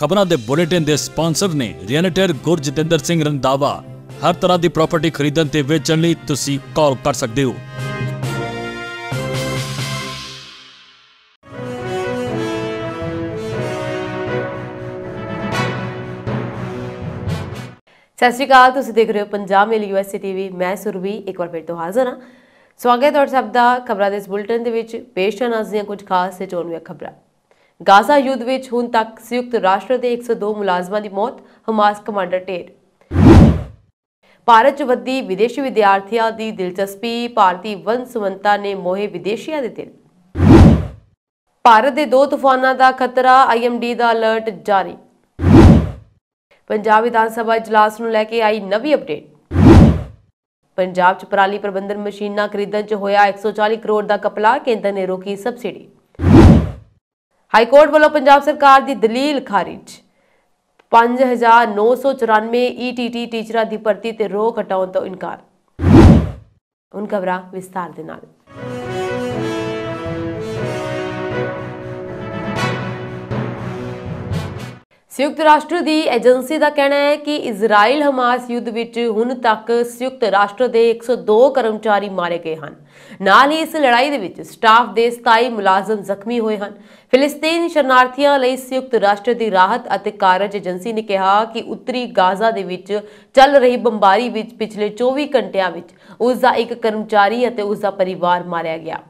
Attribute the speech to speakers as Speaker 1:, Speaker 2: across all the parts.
Speaker 1: ਖਬਰਾਂ ਦੇ ਬੁਲੇਟਿਨ ਦੇ ਸਪਾਂਸਰ ਨੇ ਰੀਅਲਟਰ ਗੁਰਜਤਿੰਦਰ ਸਿੰਘ ਰੰਦਾਵਾ ਹਰ ਤਰ੍ਹਾਂ ਦੀ ਪ੍ਰਾਪਰਟੀ ਖਰੀਦਣ ਤੇ ਵੇਚਣ ਲਈ ਤੁਸੀਂ ਕਾਲ ਕਰ ਸਕਦੇ ਹੋ ਸਤਿ ਸ਼੍ਰੀ ਅਕਾਲ ਤੁਸੀਂ ਦੇਖ ਰਹੇ ਹੋ ਪੰਜਾਬ ਮੇਲ ਯੂਐਸਏ ਟੀਵੀ ਮੈਂ ਸੁਰਵੀ ਇੱਕ ਵਾਰ ਫਿਰ ਤੋਂ ਹਾਜ਼ਰ ਹਾਂ ਸਵਾਗਤ ਹੈ ਤੁਹਾਡਾ ਸਭ ਦਾ ਖਬਰਾਂ ਦੇ ਇਸ ਬੁਲੇਟਿਨ ਦੇ ਵਿੱਚ ਪੇਸ਼ ਹਨ ਅੱਜ ਦੀਆਂ ਕੁਝ ਖਾਸ ਤੇ ਚੋਣਵੀਆਂ ਖਬਰਾਂ ਗਾਜ਼ਾ ਯੁੱਧ ਵਿੱਚ ਹੁਣ ਤੱਕ ਸੰਯੁਕਤ ਰਾਸ਼ਟਰ ਦੇ 102 ਮੁਲਾਜ਼ਮਾਂ ਦੀ ਮੌਤ ਹਮਾਸ ਕਮਾਂਡਰ ਟੇਰ ਭਾਰਤ 'ਚ ਵੱਧੀ ਵਿਦੇਸ਼ੀ ਵਿਦਿਆਰਥੀਆਂ ਦੀ ਦਿਲਚਸਪੀ ਭਾਰਤੀ ਵੰਸਵੰਤਾ ਸੁਵੰਤਾ ਨੇ ਮੋਹੇ ਵਿਦੇਸ਼ੀਆਂ ਦੇ ਦਿਲ ਭਾਰਤ ਦੇ ਦੋ ਤੂਫਾਨਾਂ ਦਾ ਖਤਰਾ ਆਈਐਮਡੀ ਦਾ ਅਲਰਟ ਜਾਰੀ ਪੰਜਾਬ ਵਿਧਾਨ ਸਭਾ ਇਜਲਾਸ ਨੂੰ ਲੈ ਕੇ ਆਈ ਨਵੀਂ ਅਪਡੇਟ ਪੰਜਾਬ 'ਚ ਪਰਾਲੀ ਪ੍ਰਬੰਧਨ ਮਸ਼ੀਨਾਂ ਖਰੀਦਣ 'ਚ ਹੋਇਆ 140 ਕਰੋੜ ਦਾ ਕਪਲਾ ਕੇਂਦਰ ਨੇ ਰੋਕੀ ਸਬਸਿਡੀ ਹਾਈ ਕੋਰਟ ਵੱਲੋਂ ਪੰਜਾਬ ਸਰਕਾਰ ਦੀ ਦਲੀਲ ਖਾਰਿਜ 5994 ਈਟੀਟੀ ਟੀਚਰਾਂ ਦੀ ਭਰਤੀ ਤੇ ਰੋਕ ਹਟਾਉਣ ਤੋਂ ਇਨਕਾਰ ਹੁਣ ਖਬਰਾਂ ਵਿਸਤਾਰ ਦੇ ਨਾਲ ਸੰਯੁਕਤ ਰਾਸ਼ਟਰ ਦੀ ਏਜੰਸੀ ਦਾ ਕਹਿਣਾ ਹੈ ਕਿ ਇਜ਼ਰਾਈਲ ਹਮਾਸ ਯੁੱਧ ਵਿੱਚ ਹੁਣ ਤੱਕ ਸੰਯੁਕਤ ਰਾਸ਼ਟਰ ਦੇ 102 ਕਰਮਚਾਰੀ ਮਾਰੇ ਗਏ ਹਨ ਨਾਲ ਹੀ ਇਸ ਲੜਾਈ ਦੇ ਵਿੱਚ ਸਟਾਫ ਦੇ 27 ਮੁਲਾਜ਼ਮ ਜ਼ਖਮੀ ਹੋਏ ਹਨ ਫਿਲਸਤੀਨ ਸ਼ਰਨਾਰਥੀਆਂ ਲਈ ਸੰਯੁਕਤ ਰਾਸ਼ਟਰ ਦੀ ਰਾਹਤ ਅਤੇ ਕਾਰਜ ਏਜੰਸੀ ਨੇ ਕਿਹਾ ਕਿ ਉੱਤਰੀ ਗਾਜ਼ਾ ਦੇ ਵਿੱਚ ਚੱਲ ਰਹੀ ਬੰਬਾਰੀ ਵਿੱਚ ਪਿਛਲੇ 24 ਘੰਟਿਆਂ ਵਿੱਚ ਉਸ ਦਾ ਇੱਕ ਕਰਮਚਾਰੀ ਅਤੇ ਉਸ ਦਾ ਪਰਿਵਾਰ ਮਾਰਿਆ ਗਿਆ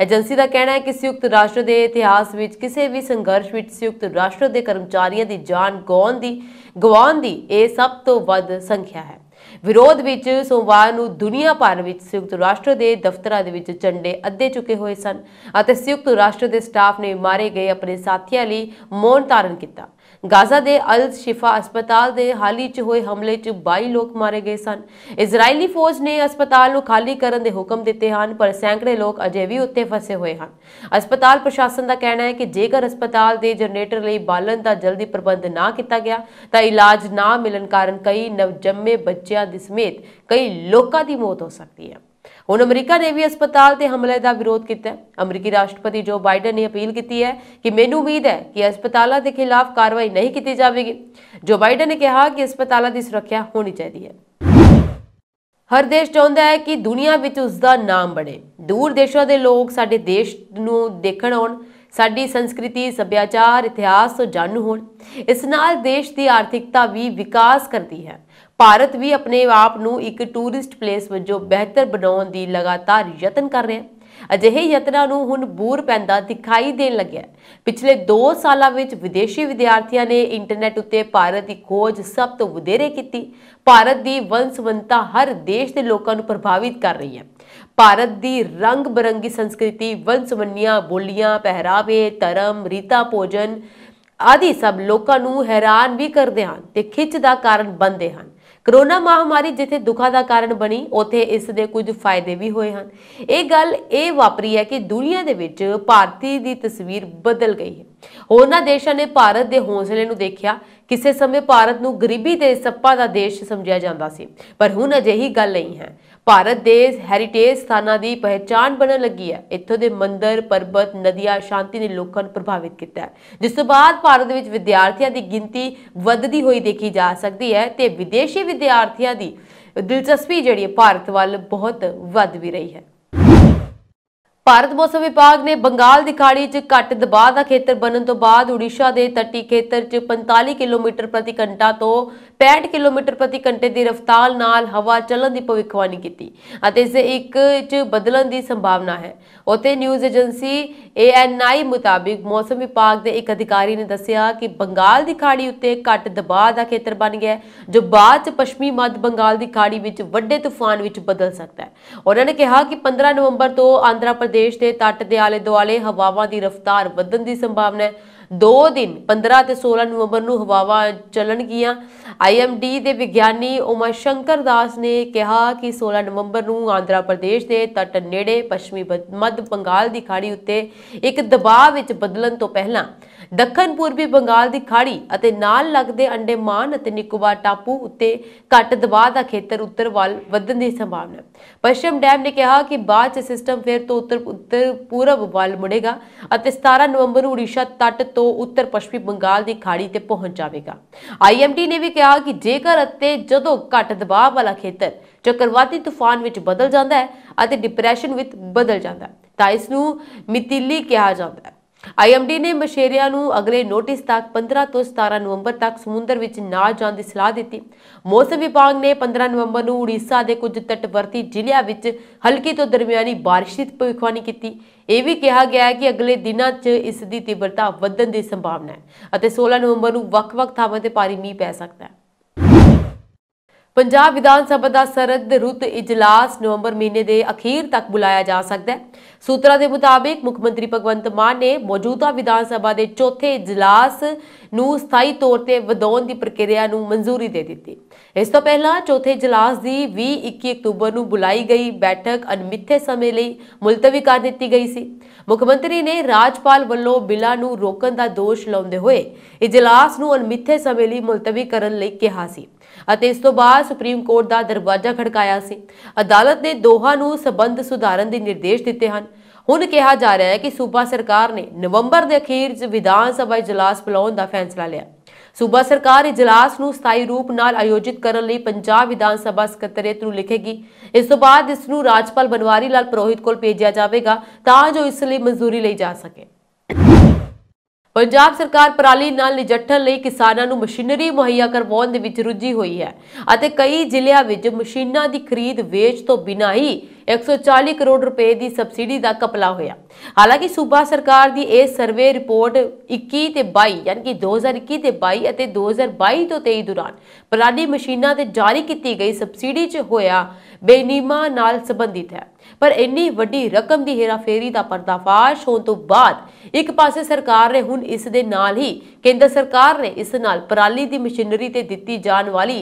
Speaker 1: ਏਜੰਸੀ ਦਾ ਕਹਿਣਾ ਹੈ ਕਿ ਸੰਯੁਕਤ ਰਾਸ਼ਟਰ ਦੇ ਇਤਿਹਾਸ ਵਿੱਚ ਕਿਸੇ ਵੀ ਸੰਘਰਸ਼ ਵਿੱਚ ਸੰਯੁਕਤ ਰਾਸ਼ਟਰ ਦੇ ਕਰਮਚਾਰੀਆਂ ਦੀ ਜਾਨ ਗਵਾਉਣ ਦੀ ਗਵਾਉਣ ਦੀ ਇਹ ਸਭ ਤੋਂ ਵੱਧ ਸੰਖਿਆ ਹੈ ਵਿਰੋਧ ਵਿੱਚ ਸੋਮਵਾਰ ਨੂੰ ਦੁਨੀਆ ਭਰ ਵਿੱਚ ਸੰਯੁਕਤ ਰਾਸ਼ਟਰ ਦੇ ਦਫ਼ਤਰਾਂ ਦੇ ਵਿੱਚ ਝੰਡੇ ਅੱਧੇ ਚੁੱਕੇ ਹੋਏ ਸਨ ਅਤੇ ਸੰਯੁਕਤ ਰਾਸ਼ਟਰ ਦੇ ਸਟਾਫ ਨੇ ਮਾਰੇ ਗਏ ਆਪਣੇ ਸਾਥੀਆਂ ਲਈ ਮੌਨ ਧਾਰਨ ਕੀਤਾ ਗਾਜ਼ਾ ਦੇ ਅਲ ਸ਼ਿਫਾ ਹਸਪਤਾਲ ਦੇ ਹਾਲੀ 'ਚ ਹੋਏ ਹਮਲੇ 'ਚ 22 ਲੋਕ ਮਾਰੇ ਗਏ ਸਨ ਇਜ਼ਰਾਈਲੀ ਫੌਜ ਨੇ ਹਸਪਤਾਲ ਨੂੰ ਖਾਲੀ ਕਰਨ ਦੇ ਹੁਕਮ ਦਿੱਤੇ ਹਨ ਪਰ ਸੈਂਕੜੇ ਲੋਕ ਅਜੇ ਵੀ ਉੱਥੇ ਫਸੇ ਹੋਏ ਹਨ ਹਸਪਤਾਲ ਪ੍ਰਸ਼ਾਸਨ ਦਾ ਕਹਿਣਾ ਹੈ ਕਿ ਜੇਕਰ ਹਸਪਤਾਲ ਦੇ ਜਨਰੇਟਰ ਲਈ ਬਾਲਣ ਦਾ ਜਲਦੀ ਪ੍ਰਬੰਧ ਨਾ ਕੀਤਾ ਗਿਆ ਤਾਂ ਇਲਾਜ ਨਾ ਮਿਲਣ ਕਾਰਨ ਕਈ ਨਵਜੰਮੇ ਬੱਚਿਆਂ ਦੇ ਸਮੇਤ ਕਈ ਲੋਕਾਂ ਦੀ ਮੌਤ ਹੋ ਸਕਦੀ ਹੈ ਹੁਣ ਅਮਰੀਕਾ ਨੇ ਵੀ ਹਸਪਤਾਲ ਤੇ ਹਮਲੇ ਦਾ ਵਿਰੋਧ ਕੀਤਾ ਅਮਰੀਕੀ ਰਾਸ਼ਟਰਪਤੀ ਜੋ ਬਾਈਡਨ ਨੇ ਅਪੀਲ ਕੀਤੀ ਹੈ ਕਿ ਮੈਨੂੰ ਉਮੀਦ ਹੈ ਕਿ ਹਸਪਤਾਲਾਂ ਦੇ ਖਿਲਾਫ ਕਾਰਵਾਈ ਨਹੀਂ ਕੀਤੀ ਜਾਵੇਗੀ ਜੋ ਬਾਈਡਨ ਨੇ ਕਿਹਾ ਕਿ ਹਸਪਤਾਲਾਂ ਦੀ ਸੁਰੱਖਿਆ ਹੋਣੀ ਚਾਹੀਦੀ ਹੈ ਹਰ ਦੇਸ਼ ਚਾਹੁੰਦਾ ਹੈ ਕਿ ਦੁਨੀਆ ਵਿੱਚ ਉਸ ਦਾ ਨਾਮ ਬਣੇ ਦੂਰ ਦੇਸ਼ਾਂ ਦੇ ਲੋਕ ਸਾਡੇ ਦੇਸ਼ ਨੂੰ ਦੇਖਣ ਆਉਣ ਸਾਡੀ ਸੰਸਕ੍ਰਿਤੀ ਸੱਭਿਆਚਾਰ ਇਤਿਹਾਸ ਤੋਂ ਜਾਣੂ ਹੋਣ ਇਸ ਨਾਲ ਦੇਸ਼ ਦੀ ਆਰਥਿਕਤਾ ਵੀ ਵਿਕਾਸ ਕਰਦੀ ਹੈ ਭਾਰਤ ਵੀ ਆਪਣੇ ਆਪ ਨੂੰ ਇੱਕ ਟੂਰਿਸਟ ਪਲੇਸ ਵਜੋਂ ਬਿਹਤਰ ਬਣਾਉਣ ਦੀ ਲਗਾਤਾਰ ਯਤਨ ਕਰ ਰਿਹਾ ਹੈ ਅਜਿਹੇ ਯਤਨਾਂ ਨੂੰ ਹੁਣ ਬੂਰ ਪੈਂਦਾ ਦਿਖਾਈ ਦੇਣ ਲੱਗਿਆ ਪਿਛਲੇ 2 ਸਾਲਾਂ ਵਿੱਚ ਵਿਦੇਸ਼ੀ ਵਿਦਿਆਰਥੀਆਂ ਨੇ ਇੰਟਰਨੈਟ ਉੱਤੇ ਭਾਰਤ ਦੀ ਖੋਜ ਸਭ ਤੋਂ ਵਧੇਰੇ ਕੀਤੀ ਭਾਰਤ ਦੀ ਵੰਸਵੰਤਾ ਹਰ ਦੇਸ਼ ਦੇ ਲੋਕਾਂ ਨੂੰ ਪ੍ਰਭਾਵਿਤ ਕਰ ਰਹੀ ਹੈ ਭਾਰਤ ਦੀ ਰੰਗ ਬਰੰਗੀ ਸੰਸਕ੍ਰਿਤੀ ਵੰਸਵੰਨੀਆਂ ਬੋਲੀਆਂ ਪਹਿਰਾਵੇ ਧਰਮ ਰੀਤਾ ਭੋਜਨ ਆਦਿ ਸਭ ਲੋਕਾਂ ਨੂੰ ਹੈਰਾਨ ਵੀ ਕਰਦੇ ਹਨ ਤੇ ਖਿੱਚ ਦਾ ਕਾਰਨ ਬਣਦੇ ਹਨ ਕਰੋਨਾ ਮਹਾਮਾਰੀ ਜਿੱਥੇ ਦੁੱਖਾਂ ਦਾ ਕਾਰਨ ਬਣੀ ਉੱਥੇ ਇਸ ਦੇ ਕੁਝ ਫਾਇਦੇ ਵੀ ਹੋਏ ਹਨ ਇਹ ਗੱਲ ਇਹ ਵਾਪਰੀ ਹੈ ਕਿ ਦੁਨੀਆ ਦੇ ਵਿੱਚ ਭਾਰਤੀ ਦੀ ਤਸਵੀਰ ਬਦਲ ਗਈ ਹੈ ਹੋਰਨਾਂ ਦੇਸ਼ਾਂ ਨੇ ਭਾਰਤ ਦੇ ਹੌਸਲੇ ਨੂੰ ਦੇਖਿਆ ਕਿਸੇ ਸਮੇਂ ਭਾਰਤ ਨੂੰ ਗਰੀਬੀ ਤੇ ਸੱਪਾਂ ਦਾ ਦੇਸ਼ ਸਮਝਿਆ ਜਾਂਦਾ ਸੀ ਪਰ ਹੁਣ ਅਜਿਹੀ ਗੱਲ ਨਹੀਂ ਹੈ ਭਾਰਤ ਦੇ ਹੈਰੀਟੇਜ ਸਥਾਨਾਂ ਦੀ ਪਹਿਚਾਣ ਬਣਨ ਲੱਗੀ ਹੈ ਇੱਥੋਂ ਦੇ ਮੰਦਰ ਪਰਬਤ ਨਦੀਆਂ ਸ਼ਾਂਤੀ ਨੇ ਲੋਕਾਂ ਨੂੰ ਪ੍ਰਭਾਵਿਤ ਕੀਤਾ ਹੈ ਜਿਸ ਤੋਂ ਬਾਅਦ ਭਾਰਤ ਵਿੱਚ ਵਿਦਿਆਰਥੀਆਂ ਦੀ ਗਿਣਤੀ ਵੱਧਦੀ ਹੋਈ ਦੇਖੀ ਜਾ ਸਕਦੀ ਹੈ ਤੇ ਵਿਦੇਸ਼ੀ ਵਿਦਿਆਰਥੀਆਂ ਦੀ ਦਿਲਚਸਪੀ ਜਿਹੜੀ ਭਾਰਤ ਵੱਲ ਬਹੁਤ ਵੱਧ ਵੀ ਰਹੀ ਹੈ ਭਾਰਤ ਮੌਸਮ ਵਿਭਾਗ ਨੇ ਬੰਗਾਲ ਦੀ ਖਾੜੀ 'ਚ ਘੱਟ ਦਬਾਅ ਦਾ ਖੇਤਰ ਬਣਨ ਤੋਂ ਬਾਅਦ ਓਡੀਸ਼ਾ ਦੇ ਤੱਟੀ ਖੇਤਰ 'ਚ 45 ਕਿਲੋਮੀਟਰ ਪ੍ਰਤੀ ਘੰਟਾ ਤੋਂ 65 ਕਿਲੋਮੀਟਰ ਪ੍ਰਤੀ ਘੰਟੇ ਦੀ ਰਫ਼ਤਾਰ ਨਾਲ ਹਵਾ ਚੱਲਣ ਦੀ ਭਵਿੱਖਬਾਣੀ ਕੀਤੀ ਅਤੇ ਇਸ ਇੱਕ 'ਚ ਬਦਲਣ ਦੀ ਸੰਭਾਵਨਾ ਹੈ ਉਤੇ ਨਿਊਜ਼ ਏਜੰਸੀ ਏਐਨਆਈ ਮੁਤਾਬਿਕ ਮੌਸਮ ਵਿਭਾਗ ਦੇ ਇੱਕ ਅਧਿਕਾਰੀ ਨੇ ਦੱਸਿਆ ਕਿ ਬੰਗਾਲ ਦੀ ਖਾੜੀ ਉੱਤੇ ਘੱਟ ਦਬਾਅ ਦਾ ਖੇਤਰ ਬਣ ਗਿਆ ਜੋ ਬਾਅਦ 'ਚ ਪੱਛਮੀ ਮੱਧ ਬੰਗਾਲ ਦੀ ਖਾੜੀ ਵਿੱਚ ਵੱਡੇ ਤੂਫਾਨ ਵਿੱਚ ਬਦਲ ਸਕਦਾ ਹੈ ਉਹਨਾਂ ਨੇ ਕਿਹਾ ਕਿ 15 ਨਵੰਬਰ ਤੋਂ ਆਂਧਰਾ ਪ੍ਰਦੇਸ਼ ਦੇਸ਼ ਦੇ ਤੱਟ ਦੇ ਆਲੇ-ਦੁਆਲੇ ਹਵਾਵਾਂ ਦੀ ਰਫ਼ਤਾਰ ਵਧਣ ਦੀ ਸੰਭਾਵਨਾ ਹੈ 2 ਦਿਨ 15 ਤੇ 16 ਨਵੰਬਰ ਨੂੰ ਹਵਾਵਾਂ ਚੱਲਣਗੀਆਂ ਆਈਐਮਡੀ ਦੇ ਵਿਗਿਆਨੀ ਉਮਾ ਸ਼ੰਕਰ ਦਾਸ ਨੇ ਕਿਹਾ ਕਿ 16 ਨਵੰਬਰ ਨੂੰ ਆਂਧਰਾ ਪ੍ਰਦੇਸ਼ ਦੇ ਤੱਟ ਨੇੜੇ ਪੱਛਮੀ ਮੱਧ ਬੰਗਾਲ ਦੀ ਖਾੜੀ ਉੱਤੇ ਇੱਕ ਦਬਾਅ ਵਿੱਚ ਬਦਲਣ ਤੋਂ ਪਹਿਲਾਂ ਦੱਖਣ ਪੂਰਬੀ ਬੰਗਾਲ ਦੀ ਖਾੜੀ ਅਤੇ ਨਾਲ ਲੱਗਦੇ ਅੰਡੇਮਾਨ ਅਤੇ ਨਿਕੋਬਾਰ ਟਾਪੂ ਉੱਤੇ ਘੱਟ ਦਬਾਅ ਦਾ ਖੇਤਰ ਉੱਤਰ ਵੱਲ ਵਧਣ ਦੀ ਸੰਭਾਵਨਾ ਹੈ ਪੱਛਮ ਡੈਮ ਨੇ ਕਿਹਾ ਕਿ ਬਾਅਦ ਚ ਸਿਸਟਮ ਫਿਰ ਤੋਂ ਉੱਤਰ ਉੱਤਰ ਪੂਰਬ ਵੱਲ ਮੁੜੇਗਾ ਅਤੇ 17 ਨਵੰਬਰ ਨੂੰ ਉੜੀਸ਼ਾ ਤੱਟ ਤੋਂ ਉੱਤਰ ਪੱਛਮੀ ਬੰਗਾਲ ਦੀ ਖਾੜੀ ਤੇ ਪਹੁੰਚ ਜਾਵੇਗਾ ਆਈਐਮਡੀ ਨੇ ਵੀ ਕਿਹਾ ਕਿ ਜੇਕਰ ਅਤੇ ਜਦੋਂ ਘੱਟ ਦਬਾਅ ਵਾਲਾ ਖੇਤਰ ਚੱਕਰਵਾਤੀ ਤੂਫਾਨ ਵਿੱਚ ਬਦਲ ਜਾਂਦਾ ਹੈ ਅਤੇ ਡਿਪਰੈਸ਼ਨ ਵਿੱਚ ਬਦਲ ਜਾਂਦਾ ਹੈ ਤਾਂ ਇਸ ਨੂੰ ਮਿਤਿਲੀ ਕਿਹਾ ਜਾਂਦਾ ਹੈ ਆਈਐਮਡੀ ਨੇ ਮਸ਼ੇਰਿਆਂ ਨੂੰ ਅਗਲੇ ਨੋਟਿਸ ਤੱਕ 15 ਤੋਂ 17 ਨਵੰਬਰ ਤੱਕ ਸਮੁੰਦਰ ਵਿੱਚ ਨਾ ਜਾਣ ਦੀ ਸਲਾਹ ਦਿੱਤੀ ਮੌਸਮ ਵਿਭਾਗ ਨੇ 15 ਨਵੰਬਰ ਨੂੰ ਉੜੀਸਾ ਦੇ ਕੁਝ ਤਟਵਰਤੀ ਜ਼ਿਲ੍ਹਿਆਂ ਵਿੱਚ ਹਲਕੀ ਤੋਂ ਦਰਮਿਆਨੀ ਬਾਰਿਸ਼ ਦੀ ਭਵਿੱਖਬਾਣੀ ਕੀਤੀ ਇਹ ਵੀ ਕਿਹਾ ਗਿਆ ਹੈ ਕਿ ਅਗਲੇ ਦਿਨਾਂ 'ਚ ਇਸ ਦੀ ਤੀਬਰਤਾ ਵਧਣ ਦੀ ਸੰਭਾਵਨਾ ਹੈ ਅਤੇ 16 ਨਵੰਬਰ ਨੂੰ ਵੱਖ-ਵੱਖ ਥਾਵਾਂ ਤੇ ਭਾਰੀ ਮੀਂਹ ਪੈ ਸਕਦਾ ਹੈ ਪੰਜਾਬ ਵਿਧਾਨ ਸਭਾ ਦਾ ਸਰਦ ਰੁੱਤ ਇਜਲਾਸ ਨਵੰਬਰ ਮਹੀਨੇ ਦੇ ਅਖੀਰ ਤੱਕ ਬੁਲਾਇਆ ਜਾ ਸਕਦਾ ਹੈ ਸੂਤਰਾਂ ਦੇ ਮੁਤਾਬਿਕ ਮੁੱਖ ਮੰਤਰੀ ਭਗਵੰਤ ਮਾਨ ਨੇ ਮੌਜੂਦਾ ਵਿਧਾਨ ਸਭਾ ਦੇ ਚੌਥੇ ਇਜਲਾਸ ਨੂੰ ਸਥਾਈ ਤੌਰ ਤੇ ਵਧਾਉਣ ਦੀ ਪ੍ਰਕਿਰਿਆ ਨੂੰ ਮਨਜ਼ੂਰੀ ਦੇ ਦਿੱਤੀ ਇਸ ਤੋਂ ਪਹਿਲਾਂ ਚੌਥੇ ਇਜਲਾਸ ਦੀ 20-21 ਅਕਤੂਬਰ ਨੂੰ ਬੁਲਾਈ ਗਈ ਬੈਠਕ ਅਨਮਿੱਥੇ ਸਮੇਂ ਲਈ ਮੁਲਤਵੀ ਕਰ ਦਿੱਤੀ ਗਈ ਸੀ ਮੁੱਖ ਮੰਤਰੀ ਨੇ ਰਾਜਪਾਲ ਵੱਲੋਂ ਬਿਲਾ ਨੂੰ ਰੋਕਣ ਦਾ ਦੋਸ਼ ਲਾਉਂਦੇ ਹੋਏ ਇਜਲਾਸ ਨੂੰ ਅਨਮਿੱਥੇ ਸਮੇਂ ਲਈ ਮੁਲਤਵੀ ਕਰਨ ਲਈ ਕਿਹਾ ਸੀ ਅਤੇ ਇਸ ਤੋਂ ਬਾਅਦ ਸੁਪਰੀਮ ਕੋਰਟ ਦਾ ਦਰਵਾਜ਼ਾ ਖੜਕਾਇਆ ਸੀ ਅਦਾਲਤ ਨੇ ਦੋਹਾਂ ਨੂੰ ਸਬੰਧ ਸੁਧਾਰਨ ਦੇ ਨਿਰਦੇਸ਼ ਦਿੱਤੇ ਹਨ ਹੁਣ ਕਿਹਾ ਜਾ ਰਿਹਾ ਹੈ ਕਿ ਸੂਬਾ ਸਰਕਾਰ ਨੇ ਨਵੰਬਰ ਦੇ ਅਖੀਰ 'ਚ ਵਿਧਾਨ ਸਭਾ ਇਜਲਾਸ ਬੁਲਾਉਣ ਦਾ ਫੈਸਲਾ ਲਿਆ ਸੂਬਾ ਸਰਕਾਰ ਇਜਲਾਸ ਨੂੰ ਸਥਾਈ ਰੂਪ ਨਾਲ ਆਯੋਜਿਤ ਕਰਨ ਲਈ ਪੰਜਾਬ ਵਿਧਾਨ ਸਭਾ ਸਕੱਤਰੇਤ ਨੂੰ ਲਿਖੇਗੀ ਇਸ ਤੋਂ ਬਾਅਦ ਇਸ ਨੂੰ ਰਾਜਪਾਲ ਬਨਵਾਰੀ ਲਾਲ ਪ੍ਰੋਹਿਤ ਕੋਲ ਭੇਜਿਆ ਜਾਵੇਗਾ ਤਾਂ ਜੋ ਇਸ ਲਈ ਮਨਜ਼ੂਰੀ ਲਈ ਜਾ ਸਕੇ ਪੰਜਾਬ ਸਰਕਾਰ ਪਰਾਲੀ ਨਾਲ ਨਿਜੱਠਣ ਲਈ ਕਿਸਾਨਾਂ ਨੂੰ ਮਸ਼ੀਨਰੀ ਮੁਹੱਈਆ ਕਰਵਾਉਣ ਦੇ ਵਿੱਚ ਰੁੱਝੀ ਹੋਈ ਹੈ ਅਤੇ ਕਈ ਜ਼ਿਲ੍ਹਿਆਂ ਵਿੱਚ ਮਸ਼ੀਨਾਂ ਦੀ ਖਰੀਦ ਵੇਚ ਤੋਂ ਬਿਨਾਂ ਹੀ 140 ਕਰੋੜ ਰੁਪਏ ਦੀ ਸਬਸਿਡੀ ਦਾ ਕਪਲਾ ਹੋਇਆ ਹਾਲਾਂਕਿ ਸੂਬਾ ਸਰਕਾਰ ਦੀ ਇਹ ਸਰਵੇ ਰਿਪੋਰਟ 21 ਤੇ 22 ਯਾਨੀ ਕਿ 2021 ਤੇ 22 ਅਤੇ 2022 ਤੋਂ 23 ਦੌਰਾਨ ਪਰਾਲੀ ਮਸ਼ੀਨਾਂ ਤੇ ਜਾਰੀ ਕੀਤੀ ਗਈ ਸਬਸਿਡੀ 'ਚ ਹੋਇਆ ਬੇਨੀਮਾ ਨਾਲ ਸੰਬੰਧਿਤ ਹੈ ਪਰ ਇੰਨੀ ਵੱਡੀ ਰਕਮ ਦੀ ਹੇਰਾਫੇਰੀ ਦਾ ਪਰਦਾਫਾਸ਼ ਹੋਣ ਤੋਂ ਬਾਅਦ ਇੱਕ ਪਾਸੇ ਸਰਕਾਰ ਨੇ ਹੁਣ ਇਸ ਦੇ ਨਾਲ ਹੀ ਕੇਂਦਰ ਸਰਕਾਰ ਨੇ ਇਸ ਨਾਲ ਪਰਾਲੀ ਦੀ ਮਸ਼ੀਨਰੀ ਤੇ ਦਿੱਤੀ ਜਾਣ ਵਾਲੀ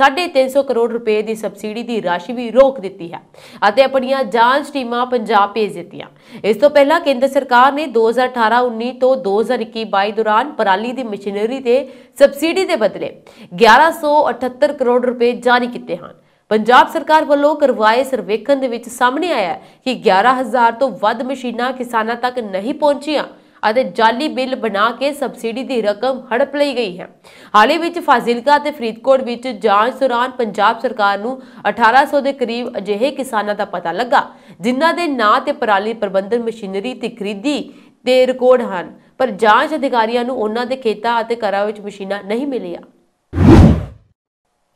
Speaker 1: 350 ਕਰੋੜ ਰੁਪਏ ਦੀ ਸਬਸਿਡੀ ਦੀ ਰਾਸ਼ੀ ਵੀ ਰੋਕ ਦਿੱਤੀ ਹੈ ਅਤੇ ਆਪਣੀਆਂ ਜਾਂਚ ਟੀਮਾਂ ਪੰਜਾਬ ਭੇਜ ਦਿੱਤੀਆਂ ਇਸ ਤੋਂ ਪਹਿਲਾਂ ਕੇਂਦਰ ਸਰਕਾਰ ਨੇ 2018-19 ਤੋਂ 2021-22 ਦੌਰਾਨ ਪਰਾਲੀ ਦੀ ਮਸ਼ੀਨਰੀ ਤੇ ਸਬਸਿਡੀ ਦੇ ਬਦਲੇ 1178 ਕਰੋੜ ਰੁਪਏ ਜਾਰੀ ਕੀਤੇ ਹਨ ਪੰਜਾਬ ਸਰਕਾਰ ਵੱਲੋਂ ਕਰਵਾਏ ਸਰਵੇਖਣ ਦੇ ਵਿੱਚ ਸਾਹਮਣੇ ਆਇਆ ਕਿ 11000 ਤੋਂ ਵੱਧ ਮਸ਼ੀਨਾਂ ਕਿਸਾਨਾਂ ਤੱਕ ਨਹੀਂ ਪਹੁੰਚੀਆਂ ਅਤੇ ਜਾਲੀ ਬਿੱਲ ਬਣਾ ਕੇ ਸਬਸਿਡੀ ਦੀ ਰਕਮ ਹੜਪ ਲਈ ਗਈ ਹੈ ਹਾਲੇ ਵਿੱਚ ਫਾਜ਼ਿਲਕਾ ਤੇ ਫਰੀਦਕੋਟ ਵਿੱਚ ਜਾਂਚ ਦੌਰਾਨ ਪੰਜਾਬ ਸਰਕਾਰ ਨੂੰ 1800 ਦੇ ਕਰੀਬ ਅਜਿਹੇ ਕਿਸਾਨਾਂ ਦਾ ਪਤਾ ਲੱਗਾ ਜਿਨ੍ਹਾਂ ਦੇ ਨਾਂ ਤੇ ਪਰਾਲੀ ਪ੍ਰਬੰਧਨ ਮਸ਼ੀਨਰੀ ਤੇ ਖਰੀਦੀ ਦੇ ਰਿਕਾਰਡ ਹਨ ਪਰ ਜਾਂਚ ਅਧਿਕਾਰੀਆਂ ਨੂੰ ਉਹਨਾਂ ਦੇ ਖੇਤਾਂ ਅਤੇ ਘਰਾਂ ਵਿੱਚ ਮਸ਼ੀਨਾਂ ਨਹੀਂ ਮਿਲੀਆਂ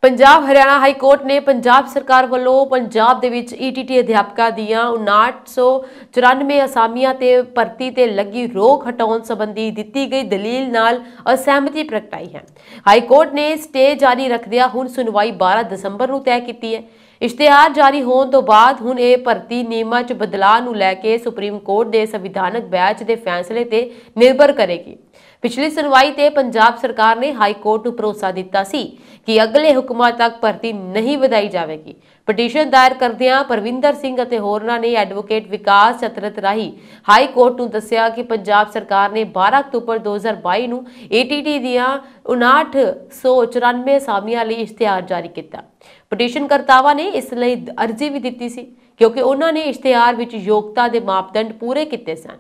Speaker 1: ਪੰਜਾਬ ਹਰਿਆਣਾ ਹਾਈ ਕੋਰਟ ਨੇ ਪੰਜਾਬ ਸਰਕਾਰ ਵੱਲੋਂ ਪੰਜਾਬ ਦੇ ਵਿੱਚ ਈਟੀਟੀ e ਅਧਿਆਪਕਾਂ ਦੀਆਂ 5994 ਅਸਾਮੀਆਂ ਤੇ ਭਰਤੀ ਤੇ ਲੱਗੀ ਰੋਕ ਹਟਾਉਣ ਸੰਬੰਧੀ ਦਿੱਤੀ ਗਈ ਦਲੀਲ ਨਾਲ ਅਸਹਿਮਤੀ ਪ੍ਰਗਟਾਈ ਹੈ ਹਾਈ ਕੋਰਟ ਨੇ ਸਟੇ ਜਾਰੀ ਰੱਖਦਿਆ ਹੁਣ ਸੁਣਵਾਈ 12 ਦਸੰਬਰ ਨੂੰ ਤੈਅ ਕੀਤੀ ਹੈ ਇਸ਼ਤਿਹਾਰ ਜਾਰੀ ਹੋਣ ਤੋਂ ਬਾਅਦ ਹੁਣ ਇਹ ਭਰਤੀ ਨਿਯਮਾਂ 'ਚ ਬਦਲਾਅ ਨੂੰ ਲੈ ਕੇ ਸੁਪਰੀਮ ਕੋਰਟ ਦੇ ਸੰਵਿਧਾਨਕ ਬੈਂਚ ਦੇ ਫੈਸਲੇ ਤੇ ਨਿਰਭਰ ਕਰੇਗੀ ਪਿਛਲੀ ਸੁਣਵਾਈ ਤੇ ਪੰਜਾਬ ਸਰਕਾਰ ਨੇ ਹਾਈ ਕੋਰਟ ਨੂੰ ਭਰੋਸਾ ਦਿੱਤਾ ਸੀ ਕਿ ਅਗਲੇ ਹੁਕਮਾਂ ਤੱਕ ਭਰਤੀ ਨਹੀਂ ਵਧਾਈ ਜਾਵੇਗੀ ਪਟੀਸ਼ਨ ਦਾਇਰ ਕਰਦਿਆਂ ਪਰਵਿੰਦਰ ਸਿੰਘ ਅਤੇ ਹੋਰਨਾਂ ਨੇ ਐਡਵੋਕੇਟ ਵਿਕਾਸ ਚਤਰਤ ਰਾਹੀ ਹਾਈ ਕੋਰਟ ਨੂੰ ਦੱਸਿਆ ਕਿ ਪੰਜਾਬ ਸਰਕਾਰ ਨੇ 12 ਅਕਤੂਬਰ 2022 ਨੂੰ ਏਟੀਟੀ ਦੀਆਂ 5994 ਸਾਮੀਆਂ ਲਈ ਇਸ਼ਤਿਹਾਰ ਜਾਰੀ ਕੀਤਾ ਪਟੀਸ਼ਨ ਕਰਤਾਵਾ ਨੇ ਇਸ ਲਈ ਅਰਜ਼ੀ ਵੀ ਦਿੱਤੀ ਸੀ ਕਿਉਂਕਿ ਉਹਨਾਂ ਨੇ ਇਸ਼ਤਿਹਾਰ ਵਿੱਚ ਯੋਗਤਾ ਦੇ ਮਾਪਦੰਡ ਪੂਰੇ ਕੀਤੇ ਸਨ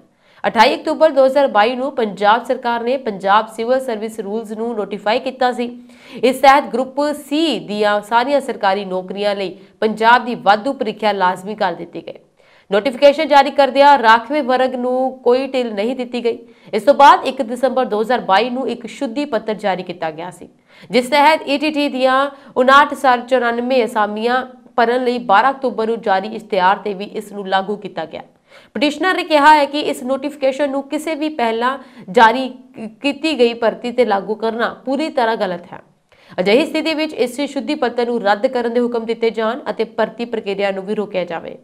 Speaker 1: 28 ਅਕਤੂਬਰ 2022 ਨੂੰ ਪੰਜਾਬ ਸਰਕਾਰ ਨੇ ਪੰਜਾਬ ਸਿਵਲ ਸਰਵਿਸ ਰੂਲਸ ਨੂੰ ਨੋਟੀਫਾਈ ਕੀਤਾ ਸੀ ਇਸ ਤਹਿਤ ਗਰੁੱਪ ਸੀ ਦੀਆਂ ਸਾਰੀਆਂ ਸਰਕਾਰੀ ਨੌਕਰੀਆਂ ਲਈ ਪੰਜਾਬ ਦੀ ਵਾਧੂ ਪ੍ਰੀਖਿਆ ਲਾਜ਼ਮੀ ਕਰ ਦਿੱਤੀ ਗਈ ਨੋਟੀਫਿਕੇਸ਼ਨ ਜਾਰੀ ਕਰਦਿਆਂ ਰਾਖਵੇਂ ਵਰਗ ਨੂੰ ਕੋਈ ਢਿੱਲ ਨਹੀਂ ਦਿੱਤੀ ਗਈ ਇਸ ਤੋਂ ਬਾਅਦ 1 ਦਸੰਬਰ 2022 ਨੂੰ ਇੱਕ ਸ਼ੁੱਧੀ ਪੱਤਰ ਜਾਰੀ ਕੀਤਾ ਗਿਆ ਸੀ ਜਿਸ ਤਹਿਤ ਈਟੀਟੀ e ਦੀਆਂ 5994 ਅਸਾਮੀਆਂ ਭਰਨ ਲਈ 12 ਅਕਤੂਬਰ ਨੂੰ ਜਾਰੀ ਇਸ਼ਤਿਹਾਰ ਤੇ ਵੀ ਇਸ ਨੂੰ ਲਾਗੂ ਕੀਤਾ ਗਿਆ ਪਟੀਸ਼ਨਰ ਨੇ ਕਿਹਾ ਹੈ ਕਿ ਇਸ ਨੋਟੀਫਿਕੇਸ਼ਨ ਨੂੰ ਕਿਸੇ ਵੀ ਪਹਿਲਾਂ ਜਾਰੀ ਕੀਤੀ ਗਈ ਭਰਤੀ ਤੇ ਲਾਗੂ ਕਰਨਾ ਪੂਰੀ ਤਰ੍ਹਾਂ ਗਲਤ ਹੈ ਅਜਿਹੀ ਸਥਿਤੀ ਵਿੱਚ ਇਸ ਸ਼ੁੱਧੀ ਪੱਤਰ ਨੂੰ ਰੱਦ ਕਰਨ ਦੇ ਹੁਕਮ ਦਿੱਤੇ ਜਾਣ ਅਤੇ ਭਰਤੀ ਪ੍ਰਕਿਰਿਆ ਨੂੰ ਵੀ ਰੋਕਿਆ ਜਾਵੇ